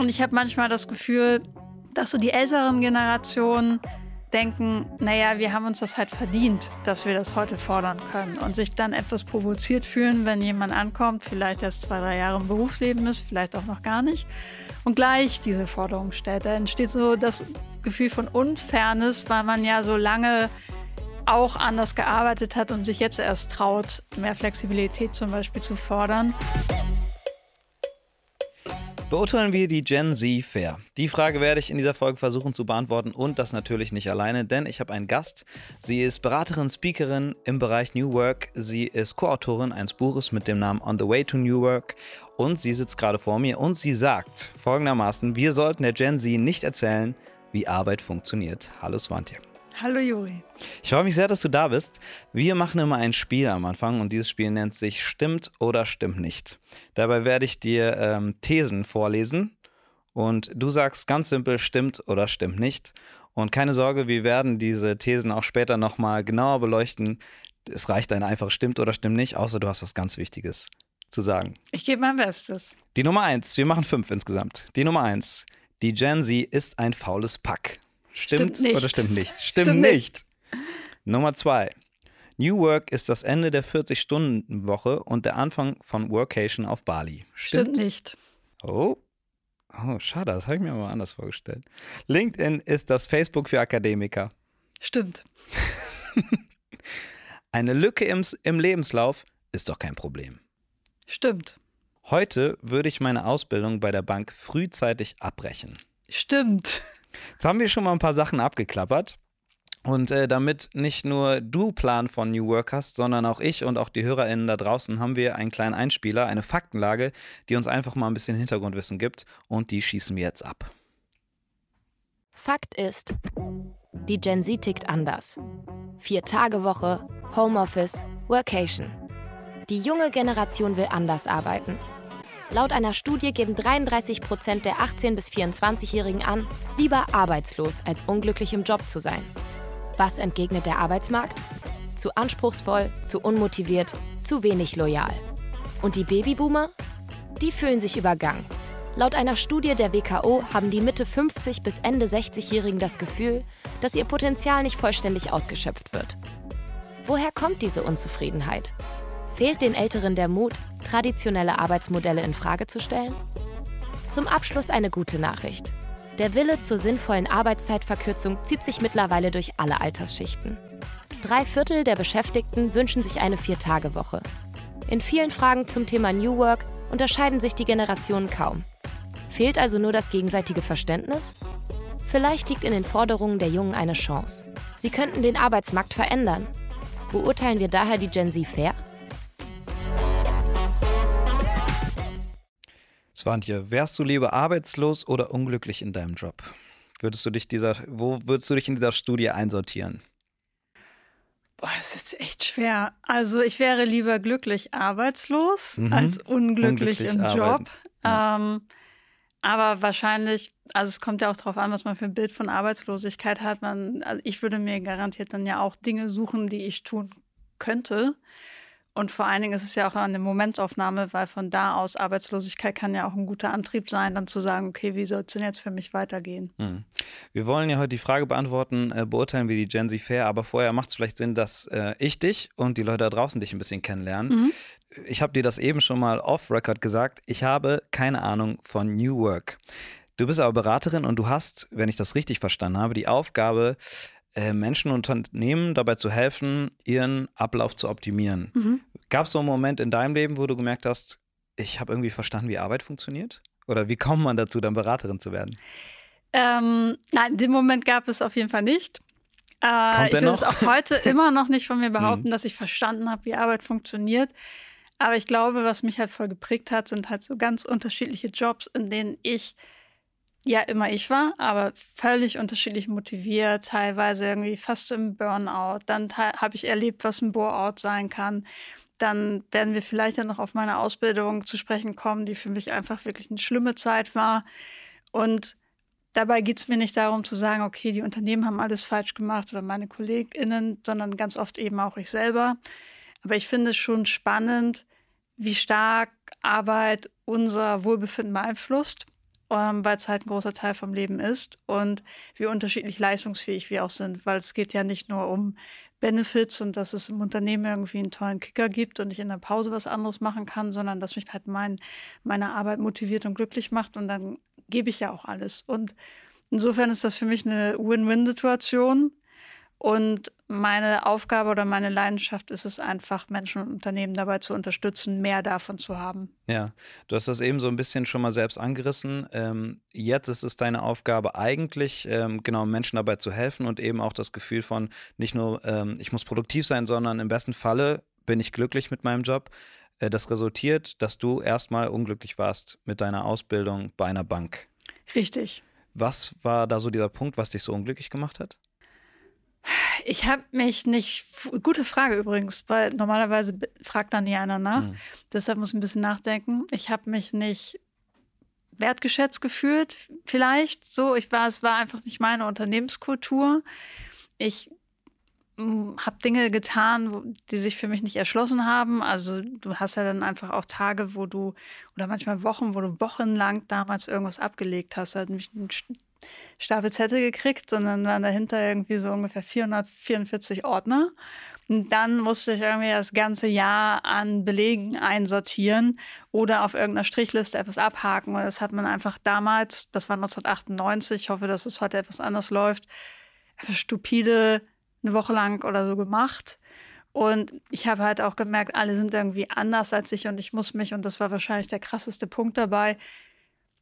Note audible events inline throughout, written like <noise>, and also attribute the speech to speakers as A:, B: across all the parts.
A: Und ich habe manchmal das Gefühl, dass so die älteren Generationen denken, naja, wir haben uns das halt verdient, dass wir das heute fordern können und sich dann etwas provoziert fühlen, wenn jemand ankommt, vielleicht erst zwei, drei Jahre im Berufsleben ist, vielleicht auch noch gar nicht und gleich diese Forderung stellt. Da entsteht so das Gefühl von Unfairness, weil man ja so lange auch anders gearbeitet hat und sich jetzt erst traut, mehr Flexibilität zum Beispiel zu fordern.
B: Beurteilen wir die Gen Z fair? Die Frage werde ich in dieser Folge versuchen zu beantworten und das natürlich nicht alleine, denn ich habe einen Gast. Sie ist Beraterin, Speakerin im Bereich New Work. Sie ist Co-Autorin eines Buches mit dem Namen On the Way to New Work und sie sitzt gerade vor mir und sie sagt folgendermaßen: Wir sollten der Gen Z nicht erzählen, wie Arbeit funktioniert. Hallo Swantje.
A: Hallo Juri.
B: Ich freue mich sehr, dass du da bist. Wir machen immer ein Spiel am Anfang und dieses Spiel nennt sich Stimmt oder Stimmt nicht. Dabei werde ich dir ähm, Thesen vorlesen und du sagst ganz simpel Stimmt oder Stimmt nicht. Und keine Sorge, wir werden diese Thesen auch später nochmal genauer beleuchten. Es reicht ein einfaches Stimmt oder Stimmt nicht, außer du hast was ganz Wichtiges zu sagen.
A: Ich gebe mein Bestes.
B: Die Nummer eins, wir machen fünf insgesamt. Die Nummer eins, die Gen Z ist ein faules Pack. Stimmt, stimmt oder stimmt nicht? <laughs> Stimmt, stimmt nicht. nicht. Nummer zwei. New Work ist das Ende der 40-Stunden-Woche und der Anfang von Workation auf Bali. Stimmt, stimmt nicht. Oh. Oh, schade, das habe ich mir mal anders vorgestellt. LinkedIn ist das Facebook für Akademiker. Stimmt. <laughs> Eine Lücke im, im Lebenslauf ist doch kein Problem. Stimmt. Heute würde ich meine Ausbildung bei der Bank frühzeitig abbrechen. Stimmt. Jetzt haben wir schon mal ein paar Sachen abgeklappert. Und äh, damit nicht nur du Plan von New Work hast, sondern auch ich und auch die HörerInnen da draußen, haben wir einen kleinen Einspieler, eine Faktenlage, die uns einfach mal ein bisschen Hintergrundwissen gibt. Und die schießen wir jetzt ab.
C: Fakt ist, die Gen Z tickt anders. Vier-Tage-Woche, Homeoffice, Workation. Die junge Generation will anders arbeiten Laut einer Studie geben 33 Prozent der 18- bis 24-Jährigen an, lieber arbeitslos als unglücklich im Job zu sein. Was entgegnet der Arbeitsmarkt? Zu anspruchsvoll, zu unmotiviert, zu wenig loyal. Und die Babyboomer? Die fühlen sich übergangen. Laut einer Studie der WKO haben die Mitte 50 bis Ende 60-Jährigen das Gefühl, dass ihr Potenzial nicht vollständig ausgeschöpft wird. Woher kommt diese Unzufriedenheit? Fehlt den Älteren der Mut, traditionelle Arbeitsmodelle in Frage zu stellen? Zum Abschluss eine gute Nachricht. Der Wille zur sinnvollen Arbeitszeitverkürzung zieht sich mittlerweile durch alle Altersschichten. Drei Viertel der Beschäftigten wünschen sich eine Viertagewoche. In vielen Fragen zum Thema New Work unterscheiden sich die Generationen kaum. Fehlt also nur das gegenseitige Verständnis? Vielleicht liegt in den Forderungen der Jungen eine Chance. Sie könnten den Arbeitsmarkt verändern. Beurteilen wir daher die Gen Z fair?
B: Swantje, wärst du lieber arbeitslos oder unglücklich in deinem Job? Würdest du dich dieser, wo würdest du dich in dieser Studie einsortieren?
A: Boah, das ist echt schwer. Also ich wäre lieber glücklich arbeitslos mhm. als unglücklich, unglücklich im Job. Ja. Ähm, aber wahrscheinlich, also es kommt ja auch darauf an, was man für ein Bild von Arbeitslosigkeit hat. Man, also ich würde mir garantiert dann ja auch Dinge suchen, die ich tun könnte. Und vor allen Dingen ist es ja auch eine Momentaufnahme, weil von da aus Arbeitslosigkeit kann ja auch ein guter Antrieb sein, dann zu sagen, okay, wie soll es denn jetzt für mich weitergehen?
B: Hm. Wir wollen ja heute die Frage beantworten, äh, beurteilen wir die Gen Z fair, aber vorher macht es vielleicht Sinn, dass äh, ich dich und die Leute da draußen dich ein bisschen kennenlernen. Mhm. Ich habe dir das eben schon mal off-Record gesagt. Ich habe keine Ahnung von New Work. Du bist aber Beraterin und du hast, wenn ich das richtig verstanden habe, die Aufgabe, äh, Menschen und Unternehmen dabei zu helfen, ihren Ablauf zu optimieren. Mhm. Gab es so einen Moment in deinem Leben, wo du gemerkt hast, ich habe irgendwie verstanden, wie Arbeit funktioniert? Oder wie kommt man dazu, dann Beraterin zu werden?
A: Ähm, nein, den Moment gab es auf jeden Fall nicht. Äh, ich will es auch heute <laughs> immer noch nicht von mir behaupten, mhm. dass ich verstanden habe, wie Arbeit funktioniert. Aber ich glaube, was mich halt voll geprägt hat, sind halt so ganz unterschiedliche Jobs, in denen ich ja immer ich war, aber völlig unterschiedlich motiviert, teilweise irgendwie fast im Burnout. Dann habe ich erlebt, was ein Burnout sein kann. Dann werden wir vielleicht dann noch auf meine Ausbildung zu sprechen kommen, die für mich einfach wirklich eine schlimme Zeit war. Und dabei geht es mir nicht darum zu sagen, okay, die Unternehmen haben alles falsch gemacht oder meine KollegInnen, sondern ganz oft eben auch ich selber. Aber ich finde es schon spannend, wie stark Arbeit unser Wohlbefinden beeinflusst ähm, weil es halt ein großer Teil vom Leben ist und wie unterschiedlich leistungsfähig wir auch sind, weil es geht ja nicht nur um Benefits und dass es im Unternehmen irgendwie einen tollen Kicker gibt und ich in der Pause was anderes machen kann, sondern dass mich halt mein, meine Arbeit motiviert und glücklich macht und dann gebe ich ja auch alles. Und insofern ist das für mich eine Win-Win-Situation und meine Aufgabe oder meine Leidenschaft ist es einfach, Menschen und Unternehmen dabei zu unterstützen, mehr davon zu haben.
B: Ja, du hast das eben so ein bisschen schon mal selbst angerissen. Ähm, jetzt ist es deine Aufgabe eigentlich, ähm, genau Menschen dabei zu helfen und eben auch das Gefühl von, nicht nur ähm, ich muss produktiv sein, sondern im besten Falle bin ich glücklich mit meinem Job. Äh, das resultiert, dass du erstmal unglücklich warst mit deiner Ausbildung bei einer Bank. Richtig. Was war da so dieser Punkt, was dich so unglücklich gemacht hat?
A: Ich habe mich nicht. Gute Frage übrigens, weil normalerweise fragt dann nie einer nach. Mhm. Deshalb muss ich ein bisschen nachdenken. Ich habe mich nicht wertgeschätzt gefühlt, vielleicht so. Ich war, es war einfach nicht meine Unternehmenskultur. Ich habe Dinge getan, die sich für mich nicht erschlossen haben. Also du hast ja dann einfach auch Tage, wo du, oder manchmal Wochen, wo du wochenlang damals irgendwas abgelegt hast. Da hat mich ein Stapel Zettel gekriegt und dann waren dahinter irgendwie so ungefähr 444 Ordner. Und dann musste ich irgendwie das ganze Jahr an Belegen einsortieren oder auf irgendeiner Strichliste etwas abhaken. Und das hat man einfach damals, das war 1998, ich hoffe, dass es heute etwas anders läuft, einfach stupide eine Woche lang oder so gemacht. Und ich habe halt auch gemerkt, alle sind irgendwie anders als ich und ich muss mich, und das war wahrscheinlich der krasseste Punkt dabei,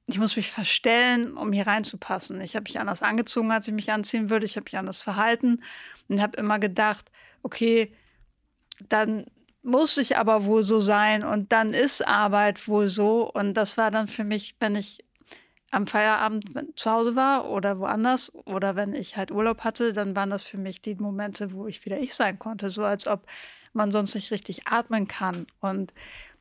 A: ich muss mich verstellen, um hier reinzupassen. Ich habe mich anders angezogen, als ich mich anziehen würde. Ich habe mich anders verhalten und habe immer gedacht, okay, dann muss ich aber wohl so sein und dann ist Arbeit wohl so. Und das war dann für mich, wenn ich am Feierabend zu Hause war oder woanders oder wenn ich halt Urlaub hatte, dann waren das für mich die Momente, wo ich wieder ich sein konnte, so als ob man sonst nicht richtig atmen kann. Und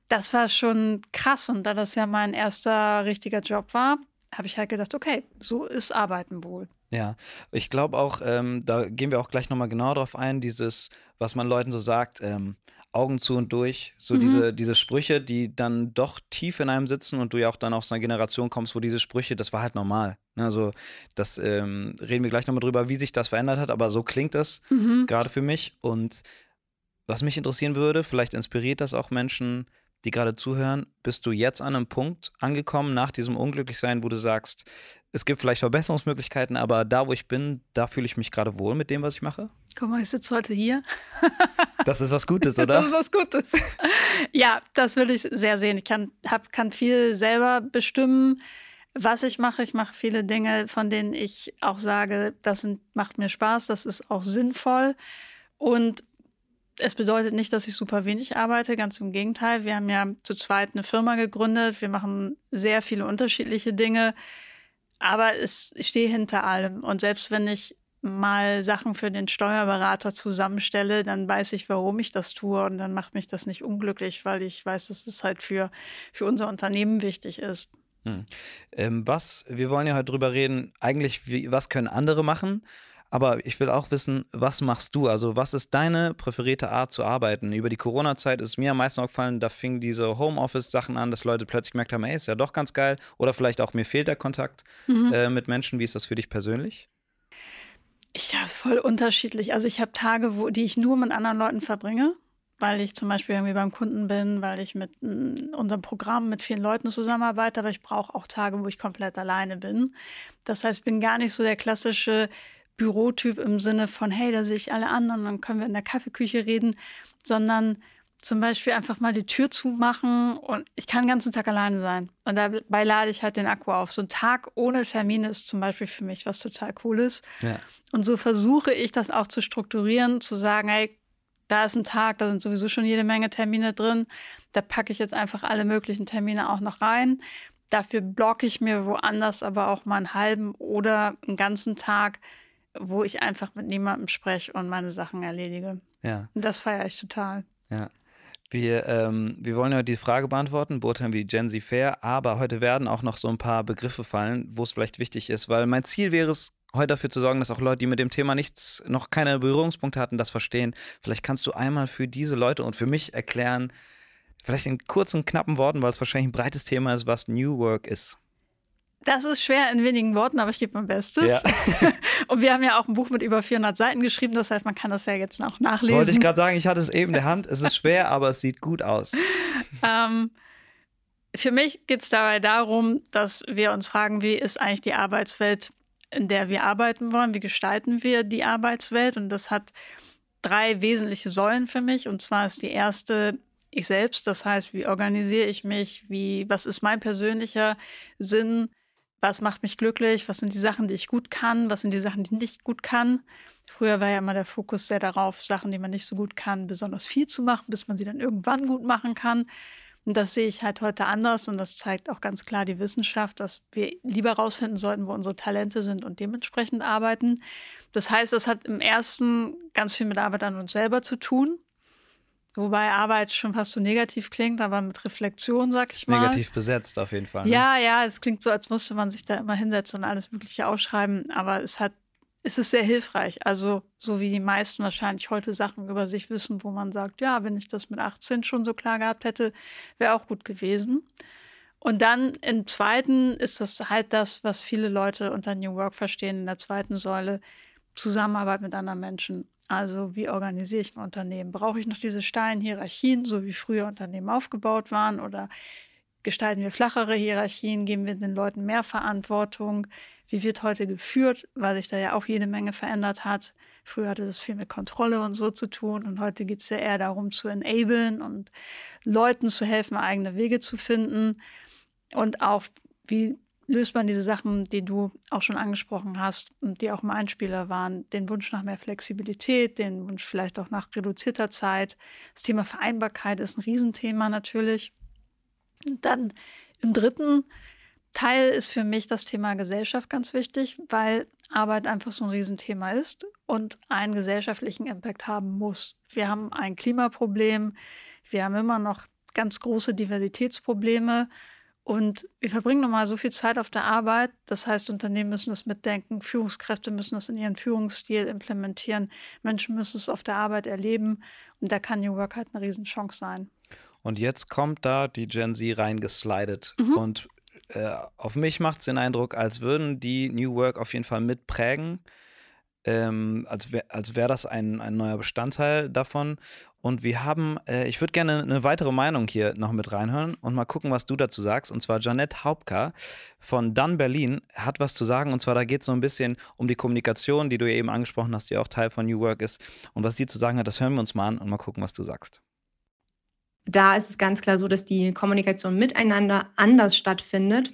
A: das war schon krass. Und da das ja mein erster richtiger Job war, habe ich halt gedacht, okay, so ist Arbeiten wohl.
B: Ja, ich glaube auch, ähm, da gehen wir auch gleich nochmal genau drauf ein, dieses, was man Leuten so sagt, ähm, Augen zu und durch. So mhm. diese, diese Sprüche, die dann doch tief in einem sitzen und du ja auch dann aus einer Generation kommst, wo diese Sprüche, das war halt normal. Also das ähm, reden wir gleich nochmal drüber, wie sich das verändert hat, aber so klingt das mhm. gerade für mich. Und was mich interessieren würde, vielleicht inspiriert das auch Menschen, die gerade zuhören, bist du jetzt an einem Punkt angekommen nach diesem Unglücklichsein, wo du sagst, es gibt vielleicht Verbesserungsmöglichkeiten, aber da, wo ich bin, da fühle ich mich gerade wohl mit dem, was ich mache?
A: Guck mal, ich sitze heute hier.
B: <laughs> das ist was Gutes, <laughs> oder? Das ist
A: was Gutes. <laughs> Ja, das würde ich sehr sehen. Ich kann, hab, kann viel selber bestimmen, was ich mache. Ich mache viele Dinge, von denen ich auch sage, das sind, macht mir Spaß, das ist auch sinnvoll. Und es bedeutet nicht, dass ich super wenig arbeite, ganz im Gegenteil. Wir haben ja zu zweit eine Firma gegründet. Wir machen sehr viele unterschiedliche Dinge. Aber es, ich stehe hinter allem. Und selbst wenn ich mal Sachen für den Steuerberater zusammenstelle, dann weiß ich, warum ich das tue. Und dann macht mich das nicht unglücklich, weil ich weiß, dass es halt für, für unser Unternehmen wichtig ist.
B: Hm. Ähm, was, wir wollen ja heute drüber reden, eigentlich, wie, was können andere machen? Aber ich will auch wissen, was machst du? Also, was ist deine präferierte Art zu arbeiten? Über die Corona-Zeit ist mir am meisten aufgefallen, da fingen diese Homeoffice-Sachen an, dass Leute plötzlich gemerkt haben, ey, ist ja doch ganz geil. Oder vielleicht auch mir fehlt der Kontakt mhm. äh, mit Menschen. Wie ist das für dich persönlich?
A: Ich glaube, es ist voll unterschiedlich. Also, ich habe Tage, wo, die ich nur mit anderen Leuten verbringe weil ich zum Beispiel irgendwie beim Kunden bin, weil ich mit mm, unserem Programm mit vielen Leuten zusammenarbeite, aber ich brauche auch Tage, wo ich komplett alleine bin. Das heißt, ich bin gar nicht so der klassische Bürotyp im Sinne von, hey, da sehe ich alle anderen, dann können wir in der Kaffeeküche reden, sondern zum Beispiel einfach mal die Tür zumachen und ich kann den ganzen Tag alleine sein. Und dabei lade ich halt den Akku auf. So ein Tag ohne Termine ist zum Beispiel für mich was total Cooles. Ja. Und so versuche ich das auch zu strukturieren, zu sagen, hey, da ist ein Tag, da sind sowieso schon jede Menge Termine drin. Da packe ich jetzt einfach alle möglichen Termine auch noch rein. Dafür blocke ich mir woanders aber auch mal einen halben oder einen ganzen Tag wo ich einfach mit niemandem spreche und meine Sachen erledige. Ja. Und das feiere ich total.
B: Ja. Wir, ähm, wir wollen ja die Frage beantworten, beurteilen wie Gen Z fair, aber heute werden auch noch so ein paar Begriffe fallen, wo es vielleicht wichtig ist, weil mein Ziel wäre es, heute dafür zu sorgen, dass auch Leute, die mit dem Thema nichts, noch keine Berührungspunkte hatten, das verstehen. Vielleicht kannst du einmal für diese Leute und für mich erklären, vielleicht in kurzen, knappen Worten, weil es wahrscheinlich ein breites Thema ist, was New Work ist.
A: Das ist schwer in wenigen Worten, aber ich gebe mein Bestes. Ja. <laughs> und wir haben ja auch ein Buch mit über 400 Seiten geschrieben, das heißt, man kann das ja jetzt auch nachlesen. Das wollte ich
B: gerade sagen, ich hatte es eben in der Hand. Es ist schwer, aber es sieht gut aus. <laughs>
A: Ähm, für mich geht es dabei darum, dass wir uns fragen, wie ist eigentlich die Arbeitswelt, in der wir arbeiten wollen? Wie gestalten wir die Arbeitswelt? Und das hat drei wesentliche Säulen für mich. Und zwar ist die erste ich selbst, das heißt, wie organisiere ich mich, wie, was ist mein persönlicher Sinn, was macht mich glücklich, was sind die Sachen, die ich gut kann, was sind die Sachen, die ich nicht gut kann. Früher war ja immer der Fokus sehr darauf, Sachen, die man nicht so gut kann, besonders viel zu machen, bis man sie dann irgendwann gut machen kann. Und das sehe ich halt heute anders und das zeigt auch ganz klar die Wissenschaft, dass wir lieber rausfinden sollten, wo unsere Talente sind und dementsprechend arbeiten. Das heißt, das hat im ersten ganz viel mit Arbeit an uns selber zu tun, Wobei Arbeit schon fast so negativ klingt, aber mit Reflexion, sag ich mal. Negativ
B: besetzt auf jeden Fall. Ne? Ja,
A: ja, es klingt so, als müsste man sich da immer hinsetzen und alles Mögliche ausschreiben, aber es hat, es ist sehr hilfreich. Also, so wie die meisten wahrscheinlich heute Sachen über sich wissen, wo man sagt, ja, wenn ich das mit 18 schon so klar gehabt hätte, wäre auch gut gewesen. Und dann im zweiten ist das halt das, was viele Leute unter New Work verstehen, in der zweiten Säule, Zusammenarbeit mit anderen Menschen. Also wie organisiere ich ein Unternehmen? Brauche ich noch diese steilen Hierarchien, so wie früher Unternehmen aufgebaut waren? Oder gestalten wir flachere Hierarchien? Geben wir den Leuten mehr Verantwortung? Wie wird heute geführt? Weil sich da ja auch jede Menge verändert hat. Früher hatte das viel mit Kontrolle und so zu tun. Und heute geht es ja eher darum zu enablen und Leuten zu helfen, eigene Wege zu finden. Und auch wie löst man diese Sachen, die du auch schon angesprochen hast und die auch im Einspieler waren, den Wunsch nach mehr Flexibilität, den Wunsch vielleicht auch nach reduzierter Zeit. Das Thema Vereinbarkeit ist ein Riesenthema natürlich. Und dann im dritten Teil ist für mich das Thema Gesellschaft ganz wichtig, weil Arbeit einfach so ein Riesenthema ist und einen gesellschaftlichen Impact haben muss. Wir haben ein Klimaproblem, wir haben immer noch ganz große Diversitätsprobleme. Und wir verbringen normal so viel Zeit auf der Arbeit. Das heißt, Unternehmen müssen das mitdenken, Führungskräfte müssen das in ihren Führungsstil implementieren, Menschen müssen es auf der Arbeit erleben. Und da kann New Work halt eine Riesenchance sein.
B: Und jetzt kommt da die Gen Z reingeslidet. Mhm. Und äh, auf mich macht es den Eindruck, als würden die New Work auf jeden Fall mitprägen ähm, als wäre als wär das ein, ein neuer Bestandteil davon. Und wir haben, äh, ich würde gerne eine weitere Meinung hier noch mit reinhören und mal gucken, was du dazu sagst. Und zwar Janette Haupka von Dann Berlin hat was zu sagen. Und zwar, da geht es so ein bisschen um die Kommunikation, die du eben angesprochen hast, die auch Teil von New Work ist. Und was sie zu sagen hat, das hören wir uns mal an und mal gucken, was du sagst
C: da ist es ganz klar so, dass die Kommunikation miteinander anders stattfindet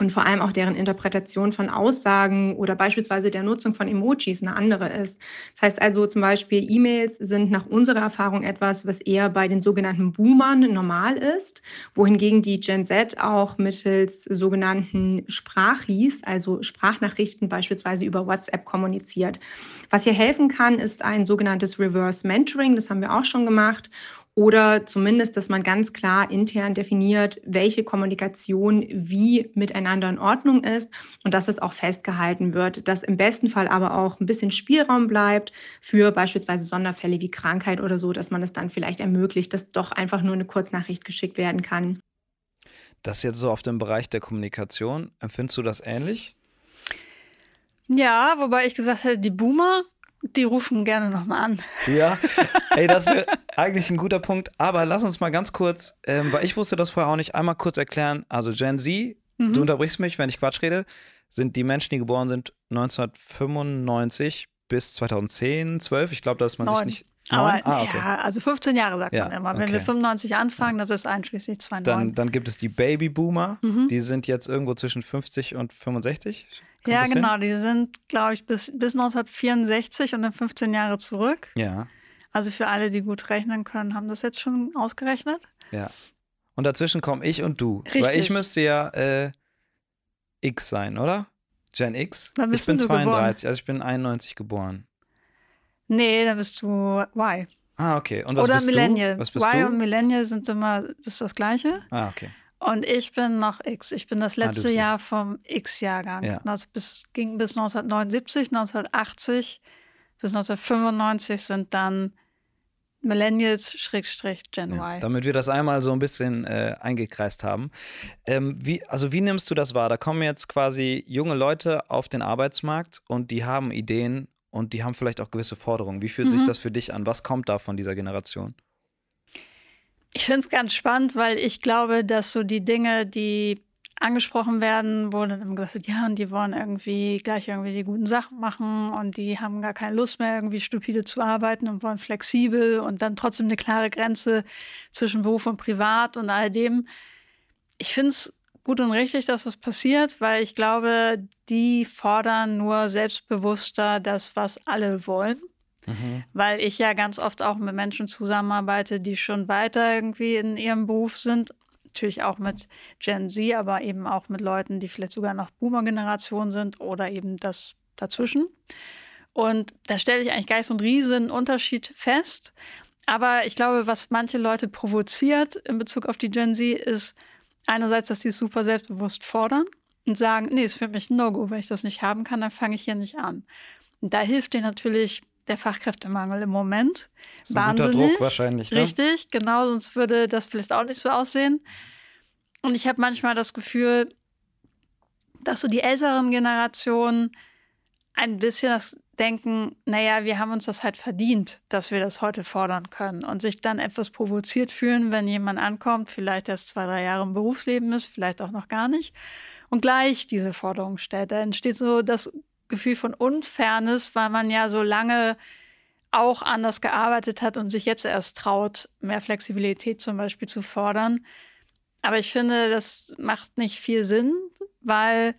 C: und vor allem auch deren Interpretation von Aussagen oder beispielsweise der Nutzung von Emojis eine andere ist. Das heißt also zum Beispiel, E-Mails sind nach unserer Erfahrung etwas, was eher bei den sogenannten Boomern normal ist, wohingegen die Gen Z auch mittels sogenannten Sprachis, also Sprachnachrichten beispielsweise über WhatsApp kommuniziert. Was hier helfen kann, ist ein sogenanntes Reverse Mentoring, das haben wir auch schon gemacht. Oder zumindest, dass man ganz klar intern definiert, welche Kommunikation wie miteinander in Ordnung ist und dass es auch festgehalten wird, dass im besten Fall aber auch ein bisschen Spielraum bleibt für beispielsweise Sonderfälle wie Krankheit oder so, dass man es dann vielleicht ermöglicht, dass doch einfach nur eine Kurznachricht geschickt werden kann.
B: Das jetzt so auf dem Bereich der Kommunikation. Empfindest du das ähnlich?
A: Ja, wobei ich gesagt hätte, die Boomer, die rufen gerne nochmal an.
B: Ja, ey, das wäre <laughs> eigentlich ein guter Punkt, aber lass uns mal ganz kurz, ähm, weil ich wusste das vorher auch nicht, einmal kurz erklären. Also Gen Z, mhm. du unterbrichst mich, wenn ich Quatsch rede, sind die Menschen, die geboren sind 1995 bis 2010, 12. Ich glaube, dass man Neun. sich nicht. Aber ah, okay. ja,
A: also 15 Jahre sagt ja, man immer. Wenn okay. wir 95 anfangen, dann ist einschließlich 29. Dann,
B: dann gibt es die Babyboomer, mhm. die sind jetzt irgendwo zwischen 50 und 65. Kommt ja, genau, hin?
A: die sind, glaube ich, bis, bis 1964 und dann 15 Jahre zurück. Ja. Also für alle, die gut rechnen können, haben das jetzt schon ausgerechnet.
B: Ja. Und dazwischen komme ich und du. Richtig. Weil ich müsste ja äh, X sein, oder? Gen X? Wann bist ich bin du 32, geboren? also ich bin 91 geboren.
A: Nee, dann bist du Y.
B: Ah, okay. Und was oder bist Millennial. Du? Was bist y du? und
A: Millennial sind immer das, ist das gleiche. Ah, okay. Und ich bin noch X. Ich bin das ah, letzte ah, Jahr vom X-Jahrgang. Ja. Das bis, ging bis 1979, 1980 bis 1995 sind dann Millennials Schrägstrich Gen ja, Damit
B: wir das einmal so ein bisschen äh, eingekreist haben. Ähm, wie, also wie nimmst du das wahr? Da kommen jetzt quasi junge Leute auf den Arbeitsmarkt und die haben Ideen und die haben vielleicht auch gewisse Forderungen. Wie fühlt mhm. sich das für dich an? Was kommt da von dieser Generation?
A: Ich finde es ganz spannend, weil ich glaube, dass so die Dinge, die angesprochen werden, wo dann immer gesagt wird, ja, und die wollen irgendwie gleich irgendwie die guten Sachen machen und die haben gar keine Lust mehr, irgendwie stupide zu arbeiten und wollen flexibel und dann trotzdem eine klare Grenze zwischen Beruf und Privat und all dem. Ich finde es gut und richtig, dass das passiert, weil ich glaube, die fordern nur selbstbewusster das, was alle wollen. Mhm. Weil ich ja ganz oft auch mit Menschen zusammenarbeite, die schon weiter irgendwie in ihrem Beruf sind natürlich auch mit Gen Z, aber eben auch mit Leuten, die vielleicht sogar noch Boomer-Generation sind oder eben das dazwischen. Und da stelle ich eigentlich gar nicht so einen riesen Unterschied fest. Aber ich glaube, was manche Leute provoziert in Bezug auf die Gen Z ist einerseits, dass sie es super selbstbewusst fordern und sagen, nee, ist für mich ein No-Go, wenn ich das nicht haben kann, dann fange ich hier nicht an. Und da hilft dir natürlich der Fachkräftemangel im Moment. So Wahnsinnig. Guter Druck wahrscheinlich. Ne? Richtig, genau, sonst würde das vielleicht auch nicht so aussehen. Und ich habe manchmal das Gefühl, dass so die älteren Generationen ein bisschen das denken, naja, wir haben uns das halt verdient, dass wir das heute fordern können und sich dann etwas provoziert fühlen, wenn jemand ankommt, vielleicht erst zwei, drei Jahre im Berufsleben ist, vielleicht auch noch gar nicht und gleich diese Forderung stellt. Da entsteht so das Gefühl von Unfairness, weil man ja so lange auch anders gearbeitet hat und sich jetzt erst traut, mehr Flexibilität zum Beispiel zu fordern. Aber ich finde, das macht nicht viel Sinn, weil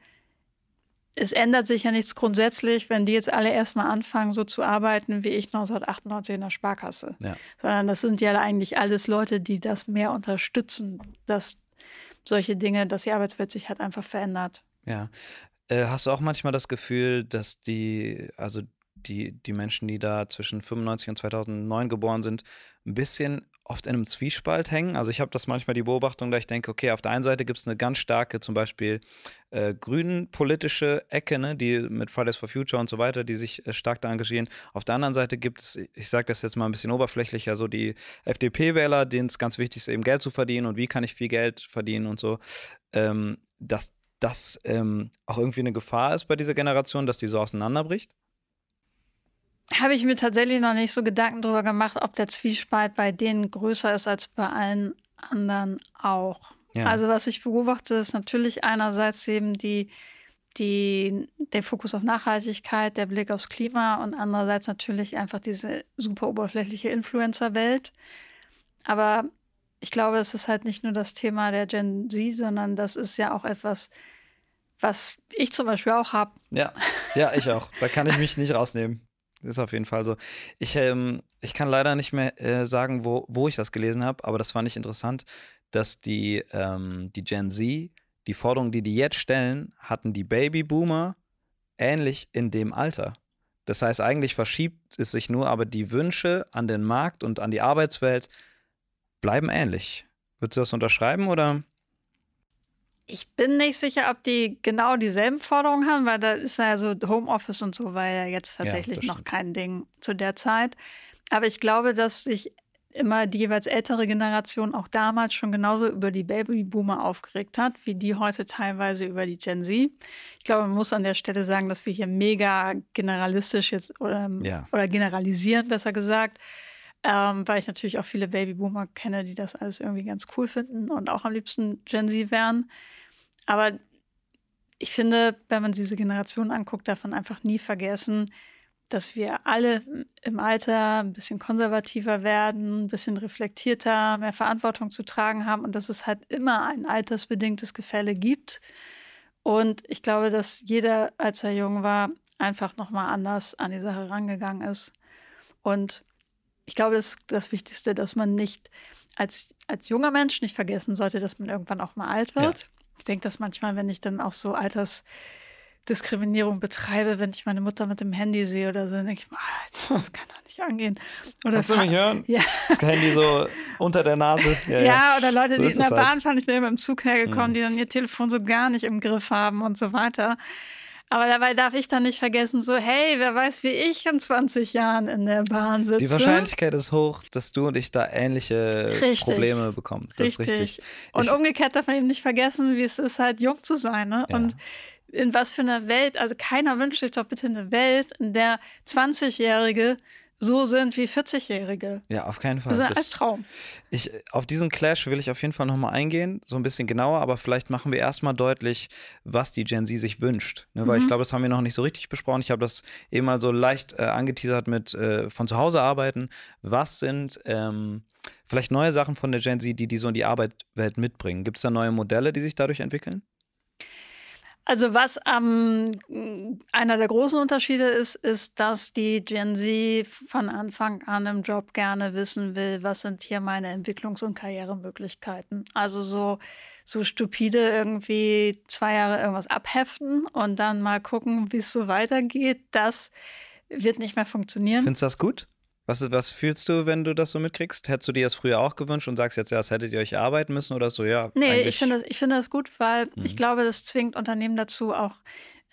A: es ändert sich ja nichts grundsätzlich, wenn die jetzt alle erstmal anfangen, so zu arbeiten wie ich 1998 in der Sparkasse. Ja. Sondern das sind ja eigentlich alles Leute, die das mehr unterstützen, dass solche Dinge, dass die Arbeitswelt sich halt einfach verändert.
B: Ja. Äh, hast du auch manchmal das Gefühl, dass die, also die, die Menschen, die da zwischen 95 und 2009 geboren sind, ein bisschen oft in einem Zwiespalt hängen. Also ich habe das manchmal die Beobachtung, da ich denke, okay, auf der einen Seite gibt es eine ganz starke, zum Beispiel äh, grünen-politische Ecke, ne, die mit Fridays for Future und so weiter, die sich äh, stark da engagieren. Auf der anderen Seite gibt es, ich sage das jetzt mal ein bisschen oberflächlicher, so die FDP-Wähler, denen es ganz wichtig ist, eben Geld zu verdienen und wie kann ich viel Geld verdienen und so. Ähm, dass das ähm, auch irgendwie eine Gefahr ist bei dieser Generation, dass die so auseinanderbricht?
A: Habe ich mir tatsächlich noch nicht so Gedanken darüber gemacht, ob der Zwiespalt bei denen größer ist als bei allen anderen auch. Ja. Also was ich beobachte, ist natürlich einerseits eben die, die, der Fokus auf Nachhaltigkeit, der Blick aufs Klima und andererseits natürlich einfach diese super oberflächliche Influencer-Welt. Aber ich glaube, es ist halt nicht nur das Thema der Gen Z, sondern das ist ja auch etwas, was ich zum Beispiel auch habe.
B: Ja, ja, ich auch. Da kann ich mich nicht rausnehmen. Das ist auf jeden Fall so. Ich, ähm, ich kann leider nicht mehr äh, sagen, wo, wo ich das gelesen habe, aber das fand ich interessant, dass die, ähm, die Gen Z, die Forderungen, die die jetzt stellen, hatten die Babyboomer ähnlich in dem Alter. Das heißt, eigentlich verschiebt es sich nur, aber die Wünsche an den Markt und an die Arbeitswelt bleiben ähnlich. Würdest du das unterschreiben oder?
A: Ich bin nicht sicher, ob die genau dieselben Forderungen haben, weil da ist ja so Homeoffice und so war ja jetzt tatsächlich ja, noch kein Ding zu der Zeit. Aber ich glaube, dass sich immer die jeweils ältere Generation auch damals schon genauso über die Babyboomer aufgeregt hat, wie die heute teilweise über die Gen Z. Ich glaube, man muss an der Stelle sagen, dass wir hier mega generalistisch jetzt oder, ähm, ja. oder generalisieren, besser gesagt, ähm, weil ich natürlich auch viele Babyboomer kenne, die das alles irgendwie ganz cool finden und auch am liebsten Gen Z wären. Aber ich finde, wenn man diese Generation anguckt, darf man einfach nie vergessen, dass wir alle im Alter ein bisschen konservativer werden, ein bisschen reflektierter, mehr Verantwortung zu tragen haben und dass es halt immer ein altersbedingtes Gefälle gibt. Und ich glaube, dass jeder, als er jung war, einfach nochmal anders an die Sache rangegangen ist. Und ich glaube, das das Wichtigste, dass man nicht als, als junger Mensch nicht vergessen sollte, dass man irgendwann auch mal alt wird. Ja. Ich denke dass manchmal, wenn ich dann auch so Altersdiskriminierung betreibe, wenn ich meine Mutter mit dem Handy sehe oder so, dann denke ich mir, ah, das <laughs> kann doch nicht angehen. Oder Kannst du mich hören? Ja.
B: Das Handy so unter der Nase. <laughs> Ja, ja oder Leute, so die in der halt. Bahn halt.
A: fahren, ich bin immer im Zug hergekommen, mhm. die dann ihr Telefon so gar nicht im Griff haben und so weiter. Aber dabei darf ich dann nicht vergessen, so, hey, wer weiß, wie ich in 20 Jahren in der Bahn sitze. Die Wahrscheinlichkeit
B: ist hoch, dass du und ich da ähnliche richtig. Probleme bekommen. Das richtig. ist richtig.
A: Und ich, umgekehrt darf man eben nicht vergessen, wie es ist, halt jung zu sein. Ne? Ja. Und in was für einer Welt, also keiner wünscht sich doch bitte eine Welt, in der 20-Jährige so sind wie 40-Jährige.
B: Ja, auf keinen Fall. Das ist ein das, Traum. Ich, auf diesen Clash will ich auf jeden Fall nochmal eingehen, so ein bisschen genauer, aber vielleicht machen wir erstmal deutlich, was die Gen Z sich wünscht. Ne, weil mhm. ich glaube, das haben wir noch nicht so richtig besprochen. Ich habe das eben mal so leicht äh, angeteasert mit äh, von zu Hause arbeiten. Was sind ähm, vielleicht neue Sachen von der Gen Z, die die so in die Arbeitswelt mitbringen? Gibt es da neue Modelle, die sich dadurch entwickeln?
A: Also was ähm, einer der großen Unterschiede ist, ist, dass die Gen Z von Anfang an im Job gerne wissen will, was sind hier meine Entwicklungs- und Karrieremöglichkeiten. Also so, so stupide irgendwie zwei Jahre irgendwas abheften und dann mal gucken, wie es so weitergeht, das wird nicht mehr funktionieren. Findest
B: du das gut? Was, was fühlst du, wenn du das so mitkriegst? Hättest du dir das früher auch gewünscht und sagst jetzt, ja, das hättet ihr euch arbeiten müssen oder so, ja? Nee, ich finde
A: das, find das gut, weil mhm. ich glaube, das zwingt Unternehmen dazu, auch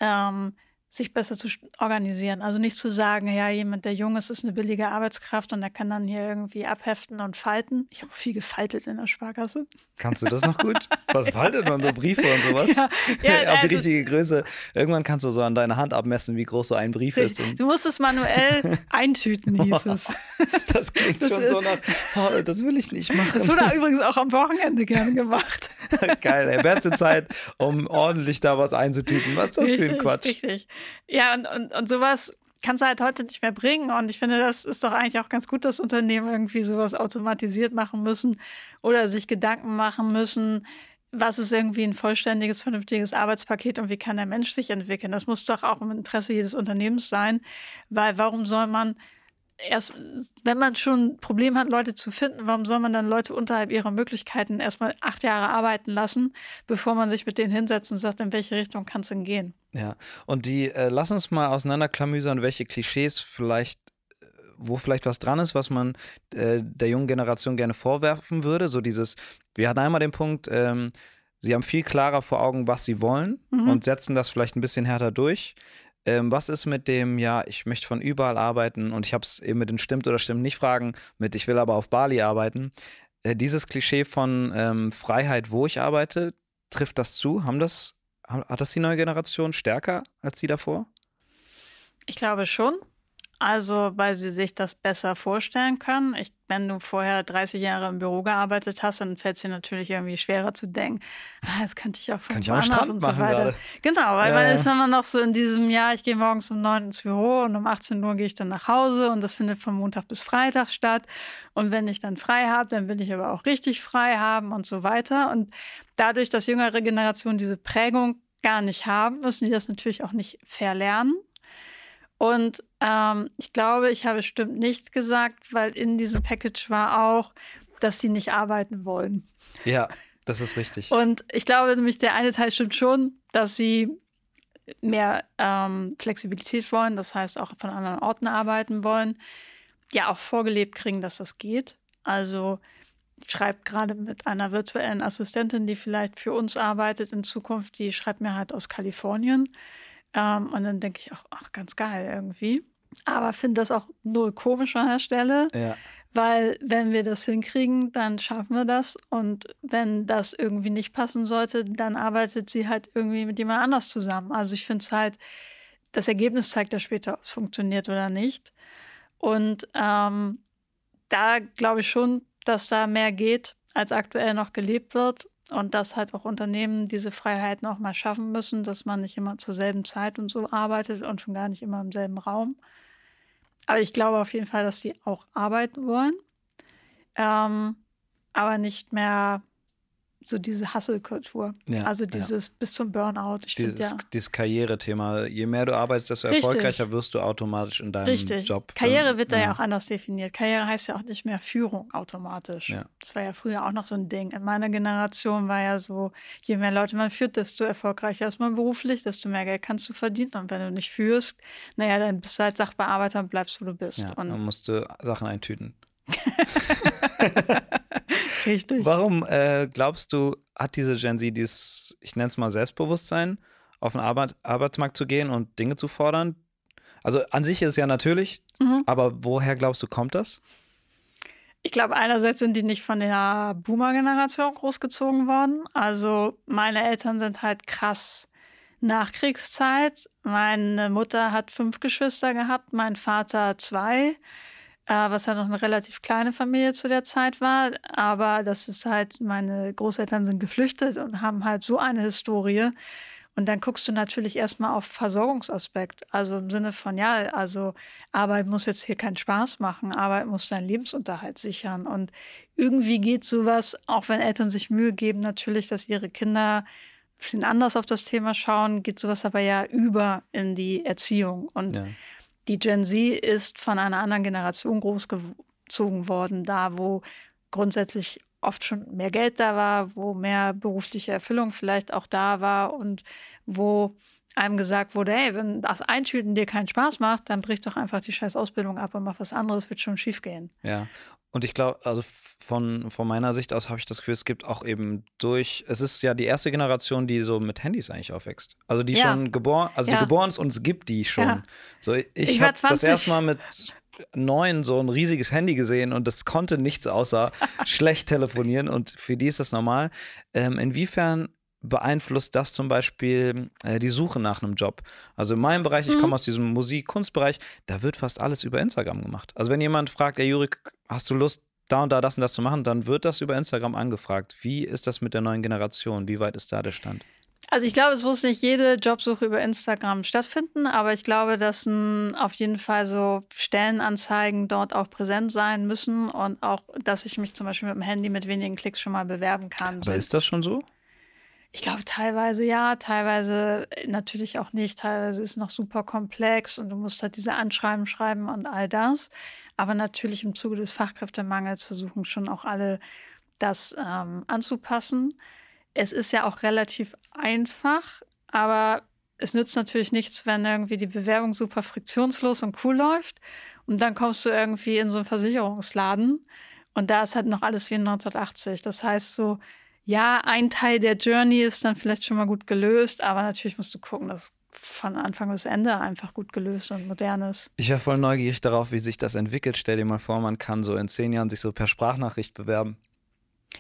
A: ähm, sich besser zu organisieren. Also nicht zu sagen, ja, jemand, der jung ist, ist eine billige Arbeitskraft und der kann dann hier irgendwie abheften und falten. Ich habe viel gefaltet in der Sparkasse.
B: Kannst du das noch gut? Was <laughs> faltet man so Briefe und sowas? Ja, <laughs> ja Auf die also richtige Größe. Irgendwann kannst du so an deiner Hand abmessen, wie groß so ein Brief ist. Du
A: musst es manuell <laughs> eintüten, hieß es. Das klingt
B: das schon so nach, oh, das will ich nicht machen. Das wurde
A: übrigens auch am Wochenende gerne gemacht.
B: Geil, ey, beste Zeit, um ordentlich da was einzutüten.
D: Was ist das für ein Quatsch?
A: Richtig. Ja, und, und, und sowas kannst du halt heute nicht mehr bringen. Und ich finde, das ist doch eigentlich auch ganz gut, dass Unternehmen irgendwie sowas automatisiert machen müssen oder sich Gedanken machen müssen, was ist irgendwie ein vollständiges, vernünftiges Arbeitspaket und wie kann der Mensch sich entwickeln. Das muss doch auch im Interesse jedes Unternehmens sein, weil warum soll man erst, wenn man schon ein Problem hat, Leute zu finden, warum soll man dann Leute unterhalb ihrer Möglichkeiten erstmal acht Jahre arbeiten lassen, bevor man sich mit denen hinsetzt und sagt, in welche Richtung kann es denn gehen?
B: Ja, und die, äh, lass uns mal auseinanderklamüsern, welche Klischees vielleicht, äh, wo vielleicht was dran ist, was man äh, der jungen Generation gerne vorwerfen würde. So dieses, wir hatten einmal den Punkt, ähm, sie haben viel klarer vor Augen, was sie wollen mhm. und setzen das vielleicht ein bisschen härter durch. Ähm, was ist mit dem, ja, ich möchte von überall arbeiten und ich habe es eben mit den Stimmt oder Stimmt nicht fragen, mit ich will aber auf Bali arbeiten. Äh, dieses Klischee von ähm, Freiheit, wo ich arbeite, trifft das zu? Haben das hat das die neue Generation stärker als die davor?
A: Ich glaube schon. Also, weil sie sich das besser vorstellen können. Ich, wenn du vorher 30 Jahre im Büro gearbeitet hast, dann fällt es dir natürlich irgendwie schwerer zu denken. <laughs> Ah, das könnte ich auch von Kann ich auch am Strand und so machen weiter. Gerade. Genau, weil ja, man ja. ist immer noch so in diesem Jahr, ich gehe morgens um 9 ins Büro und um 18 Uhr gehe ich dann nach Hause und das findet von Montag bis Freitag statt. Und wenn ich dann frei habe, dann will ich aber auch richtig frei haben und so weiter. Und dadurch, dass jüngere Generationen diese Prägung gar nicht haben, müssen die das natürlich auch nicht verlernen. Und ähm, ich glaube, ich habe bestimmt nichts gesagt, weil in diesem Package war auch, dass sie nicht arbeiten wollen.
B: Ja, das ist richtig.
A: Und ich glaube nämlich, der eine Teil stimmt schon, dass sie mehr ähm, Flexibilität wollen, das heißt auch von anderen Orten arbeiten wollen, ja auch vorgelebt kriegen, dass das geht. Also schreibt gerade mit einer virtuellen Assistentin, die vielleicht für uns arbeitet in Zukunft, die schreibt mir halt aus Kalifornien. Ähm, und dann denke ich auch, ach, ganz geil irgendwie. Aber finde das auch null komisch an der Stelle. Ja. Weil wenn wir das hinkriegen, dann schaffen wir das. Und wenn das irgendwie nicht passen sollte, dann arbeitet sie halt irgendwie mit jemand anders zusammen. Also ich finde es halt, das Ergebnis zeigt ja später, ob es funktioniert oder nicht. Und ähm, da glaube ich schon, dass da mehr geht, als aktuell noch gelebt wird. Und dass halt auch Unternehmen diese Freiheiten auch mal schaffen müssen, dass man nicht immer zur selben Zeit und so arbeitet und schon gar nicht immer im selben Raum. Aber ich glaube auf jeden Fall, dass die auch arbeiten wollen, ähm, aber nicht mehr so diese Hustle-Kultur. Ja, also dieses ja. bis zum Burnout. Ich dieses, ja,
B: dieses Karriere-Thema. Je mehr du arbeitest, desto Richtig. erfolgreicher wirst du automatisch in deinem Richtig. Job. Karriere wird da
A: ja. auch anders definiert. Karriere heißt ja auch nicht mehr Führung automatisch. Das war ja früher auch noch so ein Ding. In meiner Generation war ja so, je mehr Leute man führt, desto erfolgreicher ist man beruflich, desto mehr Geld kannst du verdienen. Und wenn du nicht führst, naja, dann bist du halt Sachbearbeiter und bleibst, wo du bist. Ja, und man
B: musste Sachen eintüten. <laughs> <laughs> Richtig. Warum äh, glaubst du, hat diese Gen Z dieses, ich nenne es mal Selbstbewusstsein, auf den Arbeit Arbeitsmarkt zu gehen und Dinge zu fordern? Also an sich ist es ja natürlich, mhm. aber woher glaubst du, kommt das?
A: Ich glaube, einerseits sind die nicht von der Boomer-Generation großgezogen worden. Also meine Eltern sind halt krass Nachkriegszeit. Meine Mutter hat fünf Geschwister gehabt, mein Vater zwei äh, was ja halt noch eine relativ kleine Familie zu der Zeit war. Aber das ist halt, meine Großeltern sind geflüchtet und haben halt so eine Historie. Und dann guckst du natürlich erstmal auf Versorgungsaspekt. Also im Sinne von, ja, also Arbeit muss jetzt hier keinen Spaß machen, Arbeit muss deinen Lebensunterhalt sichern. Und irgendwie geht sowas, auch wenn Eltern sich Mühe geben, natürlich, dass ihre Kinder ein bisschen anders auf das Thema schauen, geht sowas aber ja über in die Erziehung. Und ja. Die Gen Z ist von einer anderen Generation großgezogen worden, da wo grundsätzlich oft schon mehr Geld da war, wo mehr berufliche Erfüllung vielleicht auch da war und wo einem gesagt wurde, hey, wenn das Einschüten dir keinen Spaß macht, dann brich doch einfach die scheiß Ausbildung ab und mach was anderes, wird schon schief gehen.
B: Ja, und ich glaube, also von, von meiner Sicht aus habe ich das Gefühl, es gibt auch eben durch, es ist ja die erste Generation, die so mit Handys eigentlich aufwächst. Also die ja. schon geboren, also ja. die geboren ist und es gibt die schon. Ja. So, ich, ich habe das erste Mal mit neun so ein riesiges Handy gesehen und das konnte nichts außer <laughs> schlecht telefonieren und für die ist das normal. Ähm, inwiefern beeinflusst das zum Beispiel äh, die Suche nach einem Job. Also in meinem Bereich, ich komme mhm. aus diesem Musik-Kunstbereich, da wird fast alles über Instagram gemacht. Also wenn jemand fragt, ey Jurik, hast du Lust, da und da das und das zu machen, dann wird das über Instagram angefragt. Wie ist das mit der neuen Generation? Wie weit ist da der Stand?
A: Also ich glaube, es muss nicht jede Jobsuche über Instagram stattfinden, aber ich glaube, dass n, ähm, auf jeden Fall so Stellenanzeigen dort auch präsent sein müssen und auch, dass ich mich zum Beispiel mit dem Handy mit wenigen Klicks schon mal bewerben kann. Aber ist das schon so? Ich glaube, teilweise ja, teilweise natürlich auch nicht. Teilweise ist es noch super komplex und du musst halt diese Anschreiben schreiben und all das. Aber natürlich im Zuge des Fachkräftemangels versuchen schon auch alle, das ähm, anzupassen. Es ist ja auch relativ einfach, aber es nützt natürlich nichts, wenn irgendwie die Bewerbung super friktionslos und cool läuft und dann kommst du irgendwie in so einen Versicherungsladen und da ist halt noch alles wie 1980. Das heißt so, ja, ein Teil der Journey ist dann vielleicht schon mal gut gelöst, aber natürlich musst du gucken, dass von Anfang bis Ende einfach gut gelöst und modern ist.
B: Ich wäre voll neugierig darauf, wie sich das entwickelt. Stell dir mal vor, man kann so in zehn Jahren sich so per Sprachnachricht bewerben.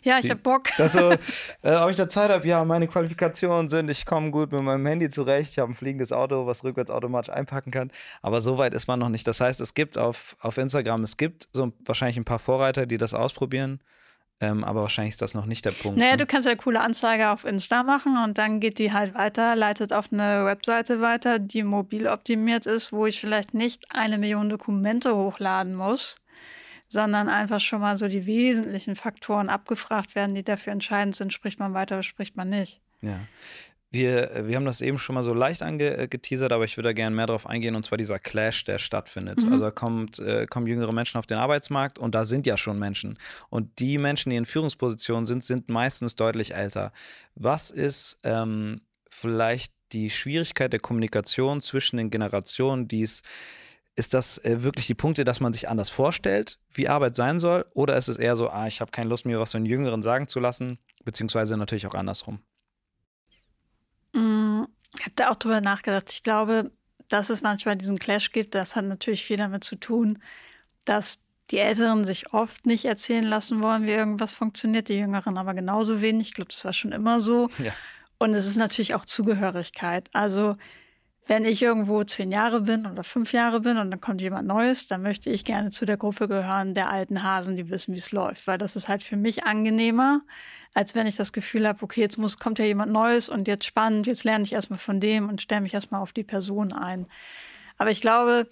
A: Ja, ich habe Bock. Dass <laughs> so, also,
B: <laughs> äh, ob ich da Zeit habe, ja, meine Qualifikationen sind, ich komme gut mit meinem Handy zurecht, ich habe ein fliegendes Auto, was rückwärts automatisch einpacken kann. Aber so weit ist man noch nicht. Das heißt, es gibt auf, auf Instagram, es gibt so wahrscheinlich ein paar Vorreiter, die das ausprobieren. Ähm, aber wahrscheinlich ist das noch nicht der Punkt. Naja, ne? du
A: kannst ja coole Anzeige auf Insta machen und dann geht die halt weiter, leitet auf eine Webseite weiter, die mobil optimiert ist, wo ich vielleicht nicht eine Million Dokumente hochladen muss, sondern einfach schon mal so die wesentlichen Faktoren abgefragt werden, die dafür entscheidend sind, spricht man weiter, oder spricht man nicht.
B: Ja. Wir, äh, wir haben das eben schon mal so leicht angeteasert, äh, aber ich würde da gerne mehr drauf eingehen, und zwar dieser Clash, der stattfindet. Mhm. Also kommt, äh, kommen jüngere Menschen auf den Arbeitsmarkt und da sind ja schon Menschen. Und die Menschen, die in Führungspositionen sind, sind meistens deutlich älter. Was ist ähm, vielleicht die Schwierigkeit der Kommunikation zwischen den Generationen, die es ist das äh, wirklich die Punkte, dass man sich anders vorstellt, wie Arbeit sein soll? Oder ist es eher so, ah, ich habe keine Lust, mir was von Jüngeren sagen zu lassen, beziehungsweise natürlich auch andersrum?
A: Mm, ich habe da auch drüber nachgedacht. Ich glaube, dass es manchmal diesen Clash gibt, das hat natürlich viel damit zu tun, dass die Älteren sich oft nicht erzählen lassen wollen, wie irgendwas funktioniert, die Jüngeren aber genauso wenig. Ich glaube, das war schon immer so. <laughs> Ja. Und es ist natürlich auch Zugehörigkeit. Also wenn ich irgendwo zehn Jahre bin oder fünf Jahre bin und dann kommt jemand Neues, dann möchte ich gerne zu der Gruppe gehören der alten Hasen, die wissen, wie es läuft, weil das ist halt für mich angenehmer, als wenn ich das Gefühl habe, okay, jetzt muss, kommt ja jemand Neues und jetzt spannend, jetzt lerne ich erstmal von dem und stelle mich erstmal auf die Person ein. Aber ich glaube,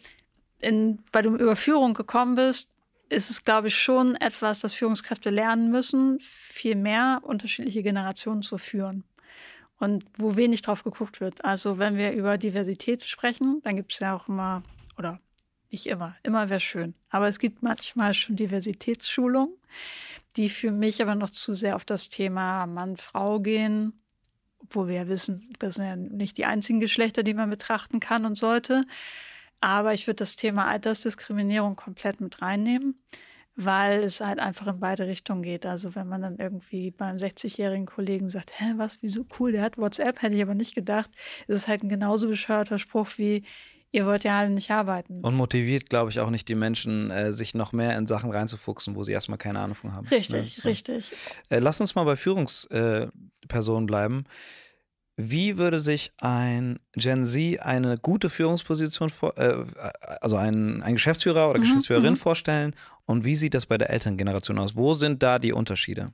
A: in, weil du über Führung gekommen bist, ist es, glaube ich, schon etwas, das Führungskräfte lernen müssen, viel mehr unterschiedliche Generationen zu führen. Und wo wenig drauf geguckt wird. Also wenn wir über Diversität sprechen, dann gibt es ja auch immer, oder nicht immer. Immer wäre schön. Aber es gibt manchmal schon Diversitätsschulungen, die für mich aber noch zu sehr auf das Thema Mann-Frau gehen, obwohl wir ja wissen, das sind ja nicht die einzigen Geschlechter, die man betrachten kann und sollte. Aber ich würde das Thema Altersdiskriminierung komplett mit reinnehmen, weil es halt einfach in beide Richtungen geht. Also wenn man dann irgendwie beim 60-jährigen Kollegen sagt, hä, was, wieso cool, der hat WhatsApp, hätte ich aber nicht gedacht, ist es halt ein genauso bescheuerter Spruch wie, Ihr wollt ja alle nicht arbeiten. Und
B: motiviert, glaube ich, auch nicht die Menschen, äh, sich noch mehr in Sachen reinzufuchsen, wo sie erstmal keine Ahnung von haben. Richtig, ne? so. richtig. Äh, lass uns mal bei Führungspersonen äh, bleiben. Wie würde sich ein Gen Z eine gute Führungsposition, vor, äh, also ein, ein Geschäftsführer oder mhm, Geschäftsführerin mhm. vorstellen? Und wie sieht das bei der Elterngeneration aus? Wo sind da die Unterschiede?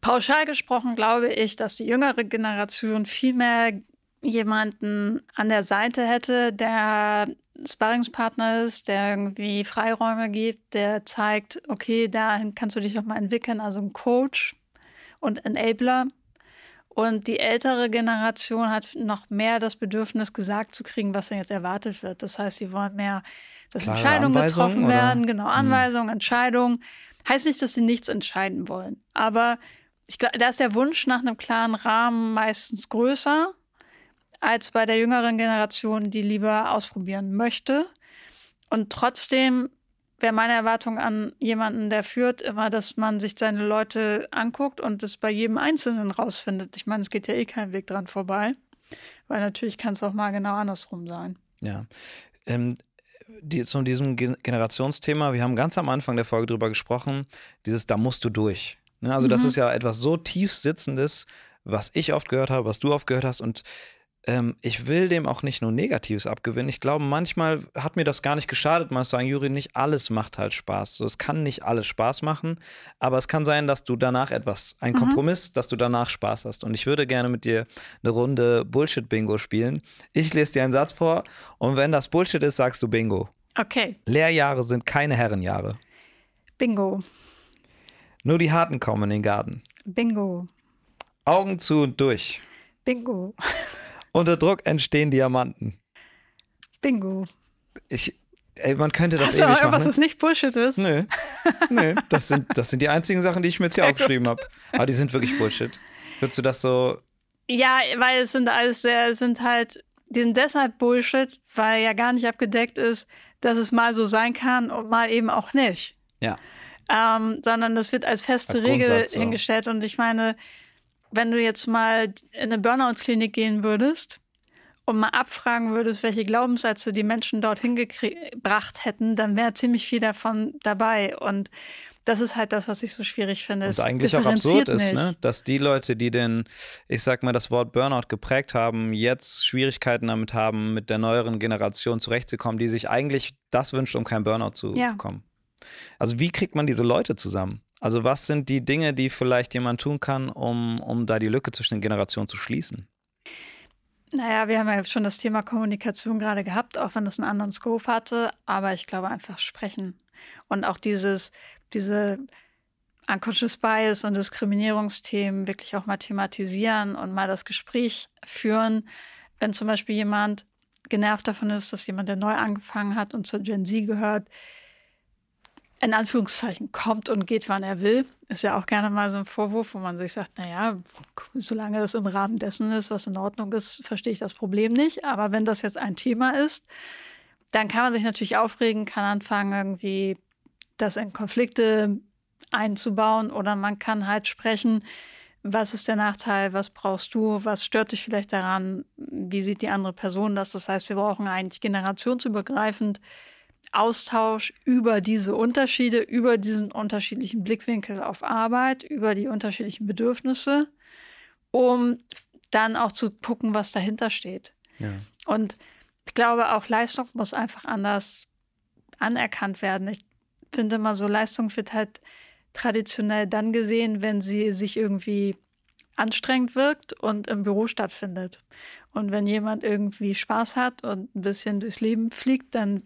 A: Pauschal gesprochen glaube ich, dass die jüngere Generation viel mehr jemanden an der Seite hätte, der Sparringspartner ist, der irgendwie Freiräume gibt, der zeigt, okay, dahin kannst du dich noch mal entwickeln, also ein Coach und Enabler. Und die ältere Generation hat noch mehr das Bedürfnis, gesagt zu kriegen, was denn jetzt erwartet wird. Das heißt, sie wollen mehr, dass Klare Entscheidungen Anweisung, getroffen oder? werden, genau, hm. Anweisungen, hm. Entscheidungen. Heißt nicht, dass sie nichts entscheiden wollen, aber ich glaube, da ist der Wunsch nach einem klaren Rahmen meistens größer als bei der jüngeren Generation, die lieber ausprobieren möchte. Und trotzdem wäre meine Erwartung an jemanden, der führt, immer, dass man sich seine Leute anguckt und es bei jedem Einzelnen rausfindet. Ich meine, es geht ja eh kein Weg dran vorbei, weil natürlich kann es auch mal genau andersrum sein.
B: Ja. Ähm, die, zu diesem Generationsthema, wir haben ganz am Anfang der Folge drüber gesprochen, dieses Da musst du durch. Ne? Also, mhm. das ist ja etwas so tief Sitzendes, was ich oft gehört habe, was du oft gehört hast und ähm, ich will dem auch nicht nur Negatives abgewinnen. Ich glaube, manchmal hat mir das gar nicht geschadet, mal zu sagen, Juri, nicht alles macht halt Spaß. So, es kann nicht alles Spaß machen, aber es kann sein, dass du danach etwas, ein mhm. Kompromiss, dass du danach Spaß hast. Und ich würde gerne mit dir eine Runde Bullshit-Bingo spielen. Ich lese dir einen Satz vor und wenn das Bullshit ist, sagst du Bingo. Okay. Lehrjahre sind keine Herrenjahre. Bingo. Nur die Harten kommen in den Garten.
A: Bingo.
B: Augen zu und durch.
A: Bingo. <laughs>
B: Unter Druck entstehen Diamanten. Bingo. Ich, ey, man könnte das Hast ewig machen. Irgendwas, ne? was
A: nicht Bullshit ist? Nö. Nö.
B: Das sind, das sind die einzigen Sachen, die ich mir jetzt hier sehr aufgeschrieben habe. Aber die sind wirklich Bullshit. Würdest du das so.
A: Ja, weil es sind alles sehr, sind halt, die sind deshalb Bullshit, weil ja gar nicht abgedeckt ist, dass es mal so sein kann und mal eben auch nicht. Ja. Ähm, sondern das wird als feste als Regel hingestellt. Und ich meine, wenn du jetzt mal in eine Burnout-Klinik gehen würdest und mal abfragen würdest, welche Glaubenssätze die Menschen dorthin gebracht hätten, dann wäre ziemlich viel davon dabei. Und das ist halt das, was ich so schwierig finde. Und es eigentlich auch absurd ist, ne?
B: dass die Leute, die den, ich sag mal, das Wort Burnout geprägt haben, jetzt Schwierigkeiten damit haben, mit der neueren Generation zurechtzukommen, die sich eigentlich das wünscht, um kein Burnout zu ja. bekommen. Also wie kriegt man diese Leute zusammen? Also was sind die Dinge, die vielleicht jemand tun kann, um, um da die Lücke zwischen den Generationen zu schließen?
A: Naja, wir haben ja schon das Thema Kommunikation gerade gehabt, auch wenn das einen anderen Scope hatte. Aber ich glaube einfach sprechen. Und auch dieses, diese Unconscious Bias und Diskriminierungsthemen wirklich auch mal thematisieren und mal das Gespräch führen. Wenn zum Beispiel jemand genervt davon ist, dass jemand, der neu angefangen hat und zur Gen Z gehört, in Anführungszeichen kommt und geht, wann er will, ist ja auch gerne mal so ein Vorwurf, wo man sich sagt, naja, solange das im Rahmen dessen ist, was in Ordnung ist, verstehe ich das Problem nicht. Aber wenn das jetzt ein Thema ist, dann kann man sich natürlich aufregen, kann anfangen, irgendwie das in Konflikte einzubauen oder man kann halt sprechen, was ist der Nachteil, was brauchst du, was stört dich vielleicht daran, wie sieht die andere Person das. Das heißt, wir brauchen eigentlich generationsübergreifend Austausch über diese Unterschiede, über diesen unterschiedlichen Blickwinkel auf Arbeit, über die unterschiedlichen Bedürfnisse, um dann auch zu gucken, was dahinter steht. Ja. Und ich glaube, auch Leistung muss einfach anders anerkannt werden. Ich finde immer so, Leistung wird halt traditionell dann gesehen, wenn sie sich irgendwie anstrengend wirkt und im Büro stattfindet. Und wenn jemand irgendwie Spaß hat und ein bisschen durchs Leben fliegt, dann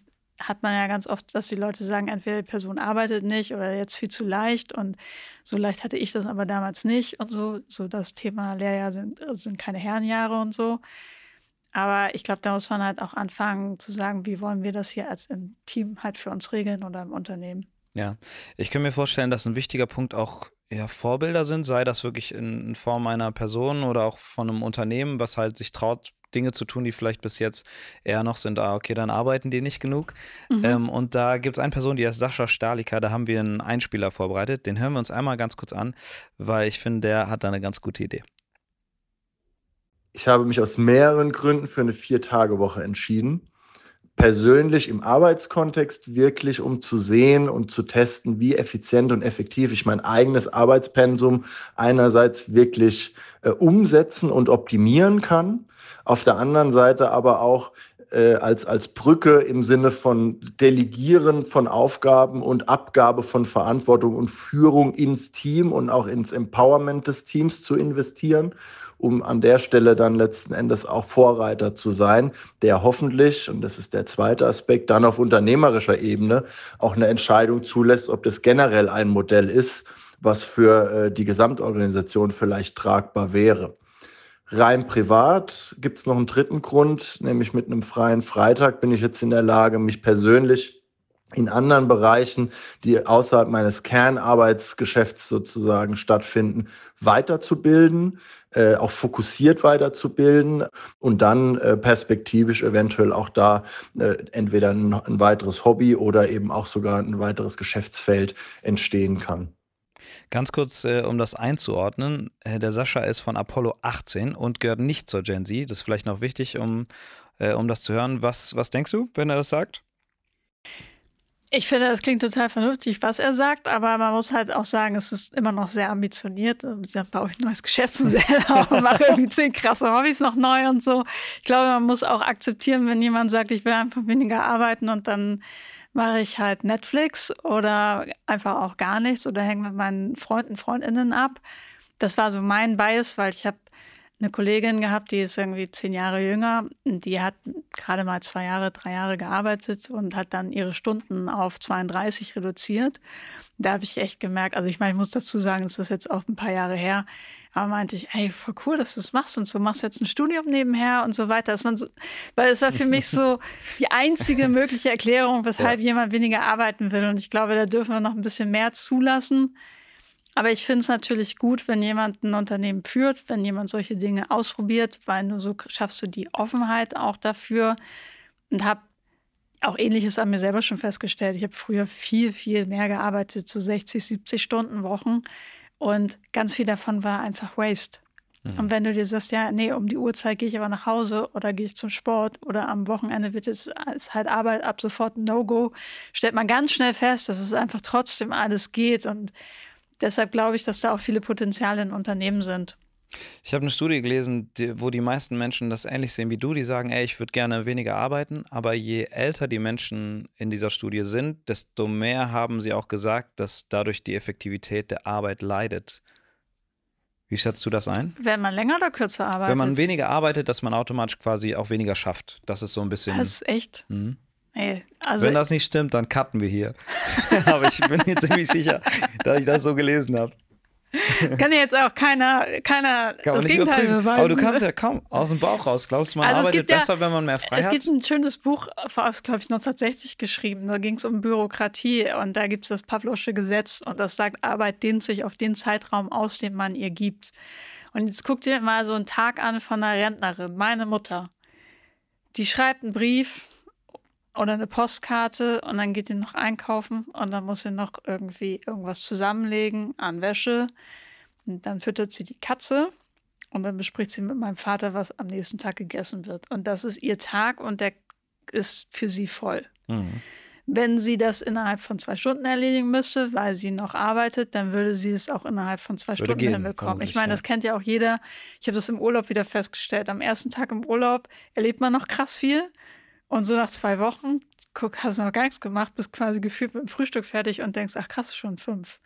A: hat man ja ganz oft, dass die Leute sagen, entweder die Person arbeitet nicht oder jetzt viel zu leicht und so leicht hatte ich das aber damals nicht und so, so das Thema Lehrjahr sind, sind keine Herrenjahre und so. Aber ich glaube, da muss man halt auch anfangen zu sagen, wie wollen wir das hier als im Team halt für uns regeln oder im Unternehmen.
B: Ja, ich kann mir vorstellen, dass ein wichtiger Punkt auch ja, Vorbilder sind, sei das wirklich in, Form einer Person oder auch von einem Unternehmen, was halt sich traut, Dinge zu tun, die vielleicht bis jetzt eher noch sind, ah, okay, dann arbeiten die nicht genug. Mhm. Ähm, und da gibt es eine Person, die heißt Sascha Stalika, da haben wir einen Einspieler vorbereitet. Den hören wir uns einmal ganz kurz an, weil ich finde, der hat da eine ganz gute Idee.
D: Ich habe mich aus mehreren Gründen für eine Vier-Tage-Woche entschieden persönlich im Arbeitskontext wirklich, um zu sehen und zu testen, wie effizient und effektiv ich mein eigenes Arbeitspensum einerseits wirklich äh, umsetzen und optimieren kann, auf der anderen Seite aber auch äh, als, als Brücke im Sinne von Delegieren von Aufgaben und Abgabe von Verantwortung und Führung ins Team und auch ins Empowerment des Teams zu investieren um an der Stelle dann letzten Endes auch Vorreiter zu sein, der hoffentlich, und das ist der zweite Aspekt, dann auf unternehmerischer Ebene auch eine Entscheidung zulässt, ob das generell ein Modell ist, was für äh, die Gesamtorganisation vielleicht tragbar wäre. Rein privat gibt es noch einen dritten Grund, nämlich mit einem freien Freitag bin ich jetzt in der Lage, mich persönlich in anderen Bereichen, die außerhalb meines Kernarbeitsgeschäfts sozusagen stattfinden, weiterzubilden. Äh, auch fokussiert weiterzubilden und dann äh, perspektivisch eventuell auch da äh, entweder ein, ein weiteres Hobby oder eben auch sogar ein weiteres Geschäftsfeld entstehen kann.
B: Ganz kurz, äh, um das einzuordnen, äh, der Sascha ist von Apollo 18 und gehört nicht zur Gen Z. Das ist vielleicht noch wichtig, um, äh, um das zu hören. Was, was denkst du, wenn er das sagt?
A: Ich finde, das klingt total vernünftig, was er sagt, aber man muss halt auch sagen, es ist immer noch sehr ambitioniert. Da baue ich ein neues Geschäftsmodell auf <laughs> und mache irgendwie zehn krasse Hobbys noch neu und so. Ich glaube, man muss auch akzeptieren, wenn jemand sagt, ich will einfach weniger arbeiten und dann mache ich halt Netflix oder einfach auch gar nichts oder hänge mit meinen Freunden, Freundinnen ab. Das war so mein Bias, weil ich habe eine Kollegin gehabt, die ist irgendwie zehn Jahre jünger. Die hat gerade mal zwei Jahre, drei Jahre gearbeitet und hat dann ihre Stunden auf 32 reduziert. Da habe ich echt gemerkt, also ich meine, ich muss dazu sagen, es ist jetzt auch ein paar Jahre her. Aber meinte ich, ey, voll cool, dass du es machst und so machst jetzt ein Studium nebenher und so weiter. Dass man so, weil es war für mich so <laughs> die einzige mögliche Erklärung, weshalb ja. jemand weniger arbeiten will. Und ich glaube, da dürfen wir noch ein bisschen mehr zulassen. Aber ich finde es natürlich gut, wenn jemand ein Unternehmen führt, wenn jemand solche Dinge ausprobiert, weil nur so schaffst du die Offenheit auch dafür. Und habe auch ähnliches an mir selber schon festgestellt. Ich habe früher viel, viel mehr gearbeitet, so 60, 70 Stunden Wochen. Und ganz viel davon war einfach Waste. Mhm. Und wenn du dir sagst, ja, nee, um die Uhrzeit gehe ich aber nach Hause oder gehe ich zum Sport oder am Wochenende wird es ist halt Arbeit ab sofort ein No-Go, stellt man ganz schnell fest, dass es einfach trotzdem alles geht und Deshalb glaube ich, dass da auch viele Potenziale in Unternehmen sind.
B: Ich habe eine Studie gelesen, die, wo die meisten Menschen das ähnlich sehen wie du, die sagen, ey, ich würde gerne weniger arbeiten, aber je älter die Menschen in dieser Studie sind, desto mehr haben sie auch gesagt, dass dadurch die Effektivität der Arbeit leidet. Wie schätzt du das ein?
A: Wenn man länger oder kürzer arbeitet? Wenn man
B: weniger arbeitet, dass man automatisch quasi auch weniger schafft. Das ist so ein bisschen. Das ist echt. Mhm.
A: Nee, also Wenn
B: das nicht stimmt, dann cutten wir hier. <laughs> <laughs> Aber ich bin mir ziemlich sicher, dass ich das so gelesen habe.
A: Das <laughs> kann ja jetzt auch keiner, keiner kann das Gegenteil beweisen. Aber du kannst ja
B: kaum aus dem Bauch raus. Glaubst du, man also arbeitet besser, wenn man mehr frei es hat? Es
A: gibt ein schönes Buch, aus, glaube ich, 1960 geschrieben. Da ging es um Bürokratie und da gibt es das Pavlosche Gesetz und das sagt, Arbeit dehnt sich auf den Zeitraum aus, den man ihr gibt. Und jetzt guck dir mal so einen Tag an von einer Rentnerin, meine Mutter. Die schreibt einen Brief, oder eine Postkarte und dann geht ihr noch einkaufen und dann muss ihr noch irgendwie irgendwas zusammenlegen an Wäsche. Und dann füttert sie die Katze und dann bespricht sie mit meinem Vater, was am nächsten Tag gegessen wird. Und das ist ihr Tag und der ist für sie voll. Mhm. Wenn sie das innerhalb von zwei Stunden erledigen müsste, weil sie noch arbeitet, dann würde sie es auch innerhalb von zwei würde Stunden gehen, hinbekommen. Ich meine, ja. das kennt ja auch jeder. Ich habe das im Urlaub wieder festgestellt. Am ersten Tag im Urlaub erlebt man noch krass viel. Und so nach zwei Wochen guck, hast du noch gar nichts gemacht, bist quasi gefühlt mit dem Frühstück fertig und denkst, ach krass, schon fünf.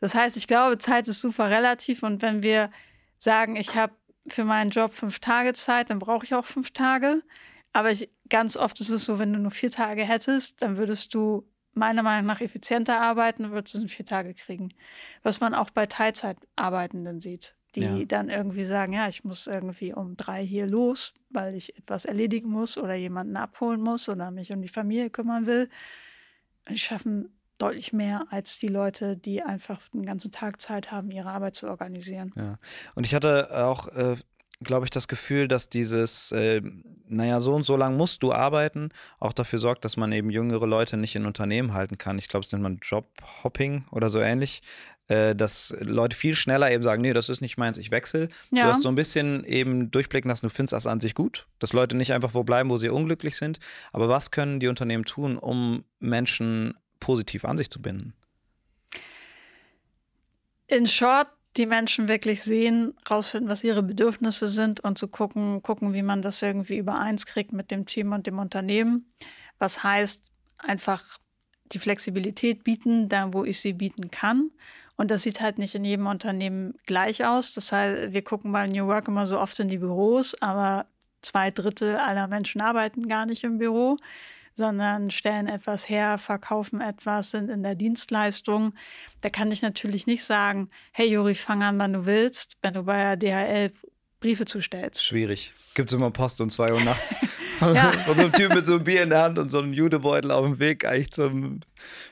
A: Das heißt, ich glaube, Zeit ist super relativ und wenn wir sagen, ich habe für meinen Job fünf Tage Zeit, dann brauche ich auch fünf Tage. Aber ich, ganz oft ist es so, wenn du nur vier Tage hättest, dann würdest du meiner Meinung nach effizienter arbeiten und würdest es in vier Tage kriegen. Was man auch bei Teilzeitarbeitenden sieht die ja. dann irgendwie sagen, ja, ich muss irgendwie um drei hier los, weil ich etwas erledigen muss oder jemanden abholen muss oder mich um die Familie kümmern will. die schaffen deutlich mehr als die Leute, die einfach den ganzen Tag Zeit haben, ihre Arbeit zu organisieren.
B: Ja. Und ich hatte auch, äh, glaube ich, das Gefühl, dass dieses, äh, naja, so und so lang musst du arbeiten, auch dafür sorgt, dass man eben jüngere Leute nicht in Unternehmen halten kann. Ich glaube, es nennt man Jobhopping oder so ähnlich. Äh, dass Leute viel schneller eben sagen, nee, das ist nicht meins, ich wechsle. Ja. Du hast so ein bisschen eben durchblicken lassen, du findest das an sich gut, dass Leute nicht einfach wo bleiben, wo sie unglücklich sind. Aber was können die Unternehmen tun, um Menschen positiv an sich zu binden?
A: In short, die Menschen wirklich sehen, rausfinden, was ihre Bedürfnisse sind und zu gucken, gucken, wie man das irgendwie übereins kriegt mit dem Team und dem Unternehmen. Was heißt, einfach die Flexibilität bieten, da wo ich sie bieten kann und das sieht halt nicht in jedem Unternehmen gleich aus. Das heißt, wir gucken bei New Work immer so oft in die Büros, aber zwei Drittel aller Menschen arbeiten gar nicht im Büro, sondern stellen etwas her, verkaufen etwas, sind in der Dienstleistung. Da kann ich natürlich nicht sagen, hey Juri, fang an, wann du willst, wenn du bei der DHL Briefe zustellst.
B: Schwierig. Gibt es immer Post um zwei Uhr nachts. <laughs> <laughs> Von so einem Typ mit so einem Bier in der Hand und so einem Judebeutel auf dem Weg, eigentlich zum,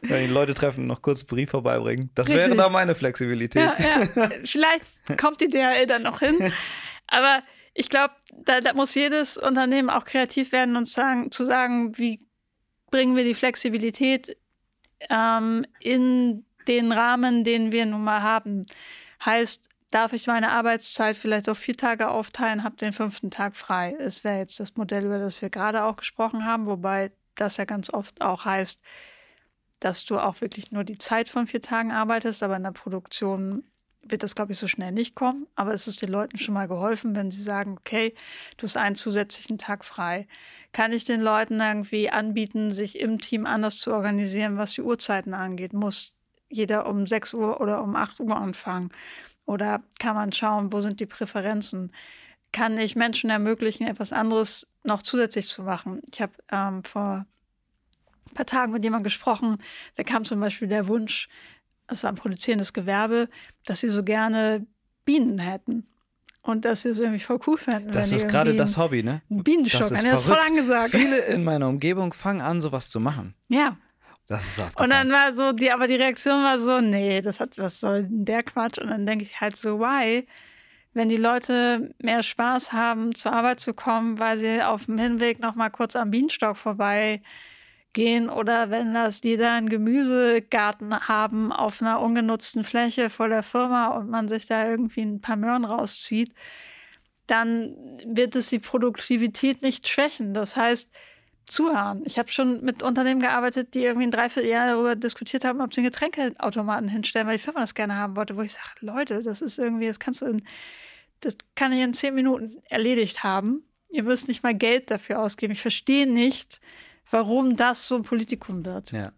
B: wenn die Leute treffen, noch kurz einen Brief vorbeibringen. Das wäre da meine Flexibilität. Ja,
A: ja. <laughs> Vielleicht kommt die DHL dann noch hin. Aber ich glaube, da, da, muss jedes Unternehmen auch kreativ werden und sagen, zu sagen, wie bringen wir die Flexibilität ähm, in den Rahmen, den wir nun mal haben. Heißt, darf ich meine Arbeitszeit vielleicht auf vier Tage aufteilen, habe den fünften Tag frei. Es wäre jetzt das Modell, über das wir gerade auch gesprochen haben, wobei das ja ganz oft auch heißt, dass du auch wirklich nur die Zeit von vier Tagen arbeitest, aber in der Produktion wird das, glaube ich, so schnell nicht kommen. Aber es ist den Leuten schon mal geholfen, wenn sie sagen, okay, du hast einen zusätzlichen Tag frei. Kann ich den Leuten irgendwie anbieten, sich im Team anders zu organisieren, was die Uhrzeiten angeht? Muss jeder um 6 Uhr oder um 8 Uhr anfangen? Oder kann man schauen, wo sind die Präferenzen? Kann ich Menschen ermöglichen, etwas anderes noch zusätzlich zu machen? Ich habe ähm, vor ein paar Tagen mit jemandem gesprochen, da kam zum Beispiel der Wunsch, das war ein produzierendes Gewerbe, dass sie so gerne Bienen hätten. Und dass sie es irgendwie voll cool fänden. Das ist gerade das
B: Hobby, ne? Bienenstock, das ist, das ist voll angesagt. Viele in meiner Umgebung fangen an, sowas zu machen. Ja, das ist abgefahren.
A: Und dann war so, die, aber die Reaktion war so, nee, das hat, was soll denn der Quatsch? Und dann denke ich halt so, why? Wenn die Leute mehr Spaß haben, zur Arbeit zu kommen, weil sie auf dem Hinweg nochmal kurz am Bienenstock vorbei gehen oder wenn das die da einen Gemüsegarten haben auf einer ungenutzten Fläche vor der Firma und man sich da irgendwie ein paar Möhren rauszieht, dann wird es die Produktivität nicht schwächen. Das heißt, zuhören. Ich habe schon mit Unternehmen gearbeitet, die irgendwie ein Dreivierteljahr darüber diskutiert haben, ob sie einen Getränkeautomaten hinstellen, weil die Firma das gerne haben wollte, wo ich sage, Leute, das ist irgendwie, das kannst du in, das kann ich in zehn Minuten erledigt haben. Ihr müsst nicht mal Geld dafür ausgeben. Ich verstehe nicht, warum das so ein Politikum wird. Ja.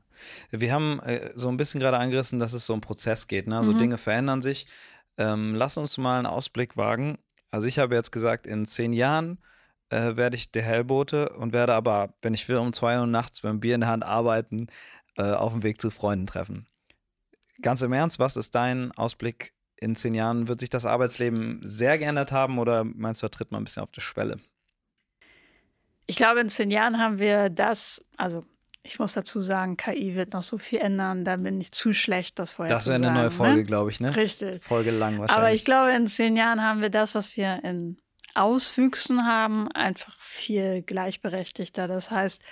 B: Wir haben äh, so ein bisschen gerade angerissen, dass es so ein Prozess geht. Ne? Also mhm. Dinge verändern sich. Ähm, lass uns mal einen Ausblick wagen. Also ich habe jetzt gesagt, in zehn Jahren äh, werde ich der Hellbote und werde aber, wenn ich will, um 2 Uhr nachts mit einem Bier in der Hand arbeiten, äh, auf dem Weg zu Freunden treffen. Ganz im Ernst, was ist dein Ausblick in zehn Jahren? Wird sich das Arbeitsleben sehr geändert haben oder meinst du, da tritt man ein bisschen auf der Schwelle?
A: Ich glaube, in zehn Jahren haben wir das, also ich muss dazu sagen, KI wird noch so viel ändern, da bin ich zu schlecht, das vorher das zu sagen. Das wäre eine neue ne? Folge, ne? glaube ich, ne? Richtig.
B: Folge lang wahrscheinlich. Aber ich
A: glaube, in zehn Jahren haben wir das, was wir in Auswüchsen haben, einfach viel gleichberechtigter. Das heißt,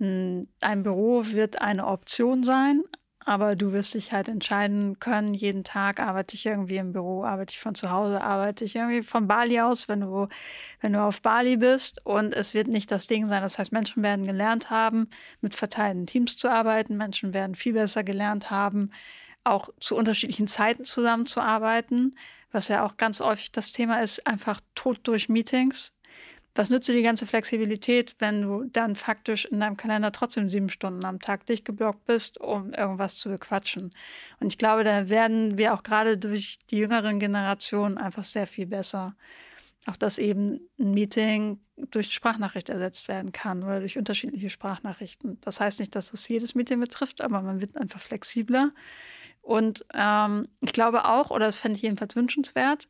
A: hm, ein Büro wird eine Option sein, aber du wirst dich halt entscheiden können, jeden Tag arbeite ich irgendwie im Büro, arbeite ich von zu Hause, arbeite ich irgendwie von Bali aus, wenn du, wenn du auf Bali bist. Und es wird nicht das Ding sein. Das heißt, Menschen werden gelernt haben, mit verteilten Teams zu arbeiten. Menschen werden viel besser gelernt haben, auch zu unterschiedlichen Zeiten zusammenzuarbeiten was ja auch ganz häufig das Thema ist, einfach tot durch Meetings. Was nützt dir die ganze Flexibilität, wenn du dann faktisch in deinem Kalender trotzdem sieben Stunden am Tag dich geblockt bist, um irgendwas zu bequatschen? Und ich glaube, da werden wir auch gerade durch die jüngeren Generationen einfach sehr viel besser. Auch dass eben ein Meeting durch Sprachnachricht ersetzt werden kann oder durch unterschiedliche Sprachnachrichten. Das heißt nicht, dass das jedes Meeting betrifft, aber man wird einfach flexibler und ähm, ich glaube auch, oder das fände ich jedenfalls wünschenswert,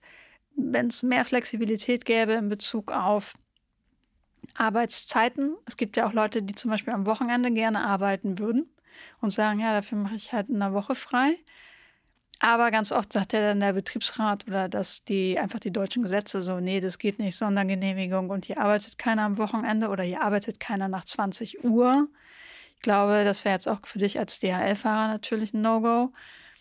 A: wenn es mehr Flexibilität gäbe in Bezug auf Arbeitszeiten. Es gibt ja auch Leute, die zum Beispiel am Wochenende gerne arbeiten würden und sagen, ja, dafür mache ich halt in der Woche frei. Aber ganz oft sagt ja dann der Betriebsrat oder dass die einfach die deutschen Gesetze so, nee, das geht nicht, Sondergenehmigung und hier arbeitet keiner am Wochenende oder hier arbeitet keiner nach 20 Uhr. Ich glaube, das wäre jetzt auch für dich als DHL-Fahrer natürlich ein No-Go.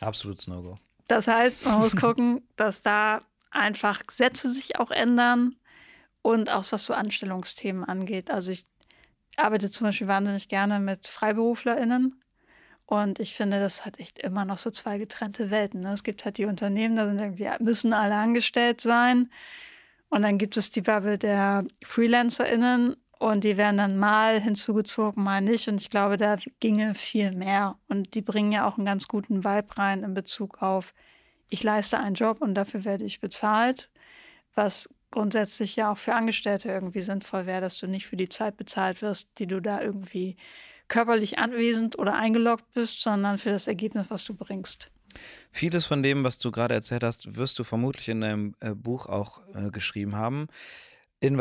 B: Absolutes No-Go.
A: Das heißt, man muss gucken, <laughs> dass da einfach Gesetze sich auch ändern und auch was so Anstellungsthemen angeht. Also ich arbeite zum Beispiel wahnsinnig gerne mit FreiberuflerInnen. Und ich finde, das hat echt immer noch so zwei getrennte Welten. Ne? Es gibt halt die Unternehmen, da sind irgendwie, müssen alle angestellt sein. Und dann gibt es die Bubble der FreelancerInnen, und die werden dann mal hinzugezogen, mal nicht. Und ich glaube, da ginge viel mehr. Und die bringen ja auch einen ganz guten Vibe rein in Bezug auf, ich leiste einen Job und dafür werde ich bezahlt. Was grundsätzlich ja auch für Angestellte irgendwie sinnvoll wäre, dass du nicht für die Zeit bezahlt wirst, die du da irgendwie körperlich anwesend oder eingeloggt bist, sondern für das Ergebnis, was du bringst.
B: Vieles von dem, was du gerade erzählt hast, wirst du vermutlich in deinem äh, Buch auch äh, geschrieben haben. In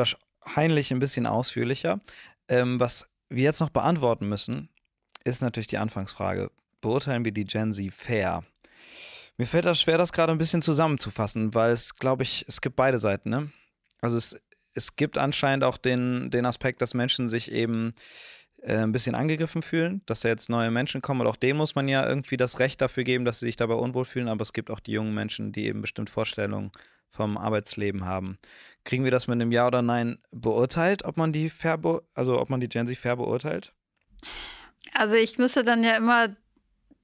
B: Heinlich ein bisschen ausführlicher. Ähm, was wir jetzt noch beantworten müssen, ist natürlich die Anfangsfrage. Beurteilen wir die Gen Z fair? Mir fällt das schwer, das gerade ein bisschen zusammenzufassen, weil es, glaube ich, es gibt beide Seiten. Ne? Also es, es gibt anscheinend auch den, den Aspekt, dass Menschen sich eben äh, ein bisschen angegriffen fühlen, dass da jetzt neue Menschen kommen. Und auch denen muss man ja irgendwie das Recht dafür geben, dass sie sich dabei unwohl fühlen. Aber es gibt auch die jungen Menschen, die eben bestimmt Vorstellungen vom Arbeitsleben haben kriegen wir das mit einem Ja oder Nein beurteilt, ob man die fair also ob man die Gen Z fair beurteilt?
A: Also ich müsste dann ja immer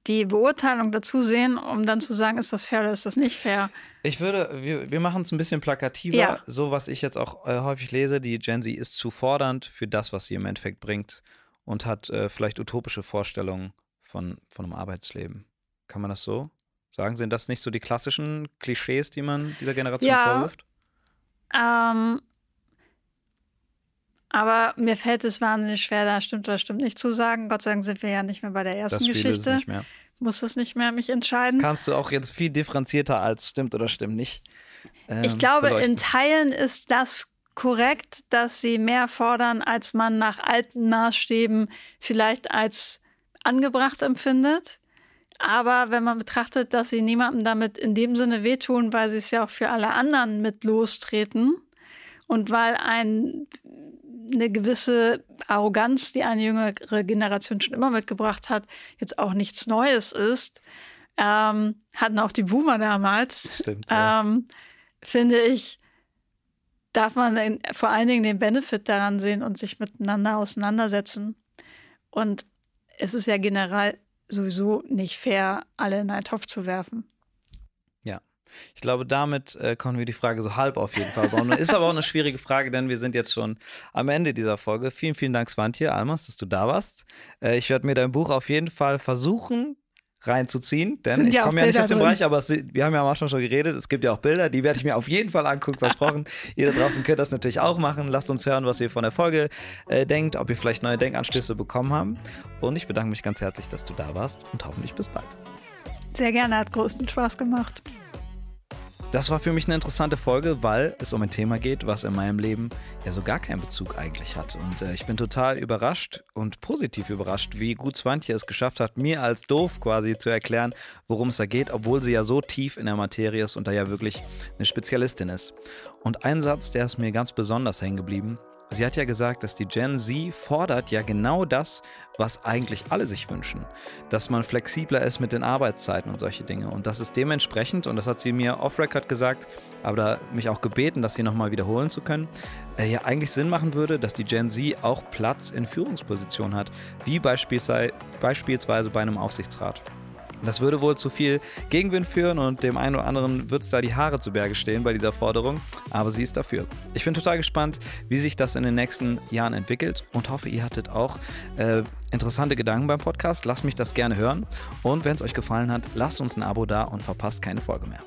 A: die Beurteilung dazu sehen, um dann zu sagen, ist das fair oder ist das nicht fair.
B: Ich würde, wir, wir machen es ein bisschen plakativer, ja. so was ich jetzt auch äh, häufig lese, die Gen Z ist zu fordernd für das, was sie im Endeffekt bringt und hat äh, vielleicht utopische Vorstellungen von, von einem Arbeitsleben. Kann man das so sagen? Sind das nicht so die klassischen Klischees, die man dieser Generation ja, vorwirft?
A: Ähm, aber mir fällt es wahnsinnig schwer, da stimmt oder stimmt nicht zu sagen. Gott sei Dank sind wir ja nicht mehr bei der ersten das Spiel Geschichte. Ist nicht mehr. Muss das nicht mehr mich entscheiden. Das kannst
B: du auch jetzt viel differenzierter als stimmt oder stimmt nicht.
A: Ähm, ich glaube, beleuchten. in Teilen ist das korrekt, dass sie mehr fordern, als man nach alten Maßstäben vielleicht als angebracht empfindet. Aber wenn man betrachtet, dass sie niemandem damit in dem Sinne wehtun, weil sie es ja auch für alle anderen mit lostreten und weil ein, eine gewisse Arroganz, die eine jüngere Generation schon immer mitgebracht hat, jetzt auch nichts Neues ist, ähm, hatten auch die Boomer damals, Stimmt, ja. ähm, finde ich, darf man in, vor allen Dingen den Benefit daran sehen und sich miteinander auseinandersetzen. Und es ist ja generell sowieso nicht fair, alle in einen Topf zu werfen.
B: Ja. Ich glaube, damit äh, konnten wir die Frage so halb auf jeden Fall bauen. Ist aber auch eine schwierige Frage, denn wir sind jetzt schon am Ende dieser Folge. Vielen, vielen Dank, Swantje, Almas, dass du da warst. Äh, ich werde mir dein Buch auf jeden Fall versuchen reinzuziehen, denn Sind ich komme ja nicht aus dem drin. Bereich, aber es, wir haben ja am Anfang schon geredet, es gibt ja auch Bilder, die werde ich mir auf jeden Fall angucken, versprochen. <laughs> ihr da draußen könnt das natürlich auch machen. Lasst uns hören, was ihr von der Folge äh, denkt, ob ihr vielleicht neue Denkanstöße bekommen habt. Und ich bedanke mich ganz herzlich, dass du da warst und hoffentlich bis bald.
A: Sehr gerne, hat großen Spaß gemacht.
B: Das war für mich eine interessante Folge, weil es um ein Thema geht, was in meinem Leben ja so gar keinen Bezug eigentlich hat. Und äh, ich bin total überrascht und positiv überrascht, wie gut Swantje es geschafft hat, mir als doof quasi zu erklären, worum es da geht, obwohl sie ja so tief in der Materie ist und da ja wirklich eine Spezialistin ist. Und ein Satz, der ist mir ganz besonders hängen geblieben, Sie hat ja gesagt, dass die Gen Z fordert ja genau das, was eigentlich alle sich wünschen. Dass man flexibler ist mit den Arbeitszeiten und solche Dinge. Und das ist dementsprechend, und das hat sie mir off-Record gesagt, aber mich auch gebeten, das hier nochmal wiederholen zu können, äh, ja eigentlich Sinn machen würde, dass die Gen Z auch Platz in Führungspositionen hat, wie beispielsweise bei einem Aufsichtsrat. Das würde wohl zu viel Gegenwind führen und dem einen oder anderen wird es da die Haare zu Berge stehen bei dieser Forderung, aber sie ist dafür. Ich bin total gespannt, wie sich das in den nächsten Jahren entwickelt und hoffe, ihr hattet auch äh, interessante Gedanken beim Podcast. Lasst mich das gerne hören und wenn es euch gefallen hat, lasst uns ein Abo da und verpasst keine Folge mehr.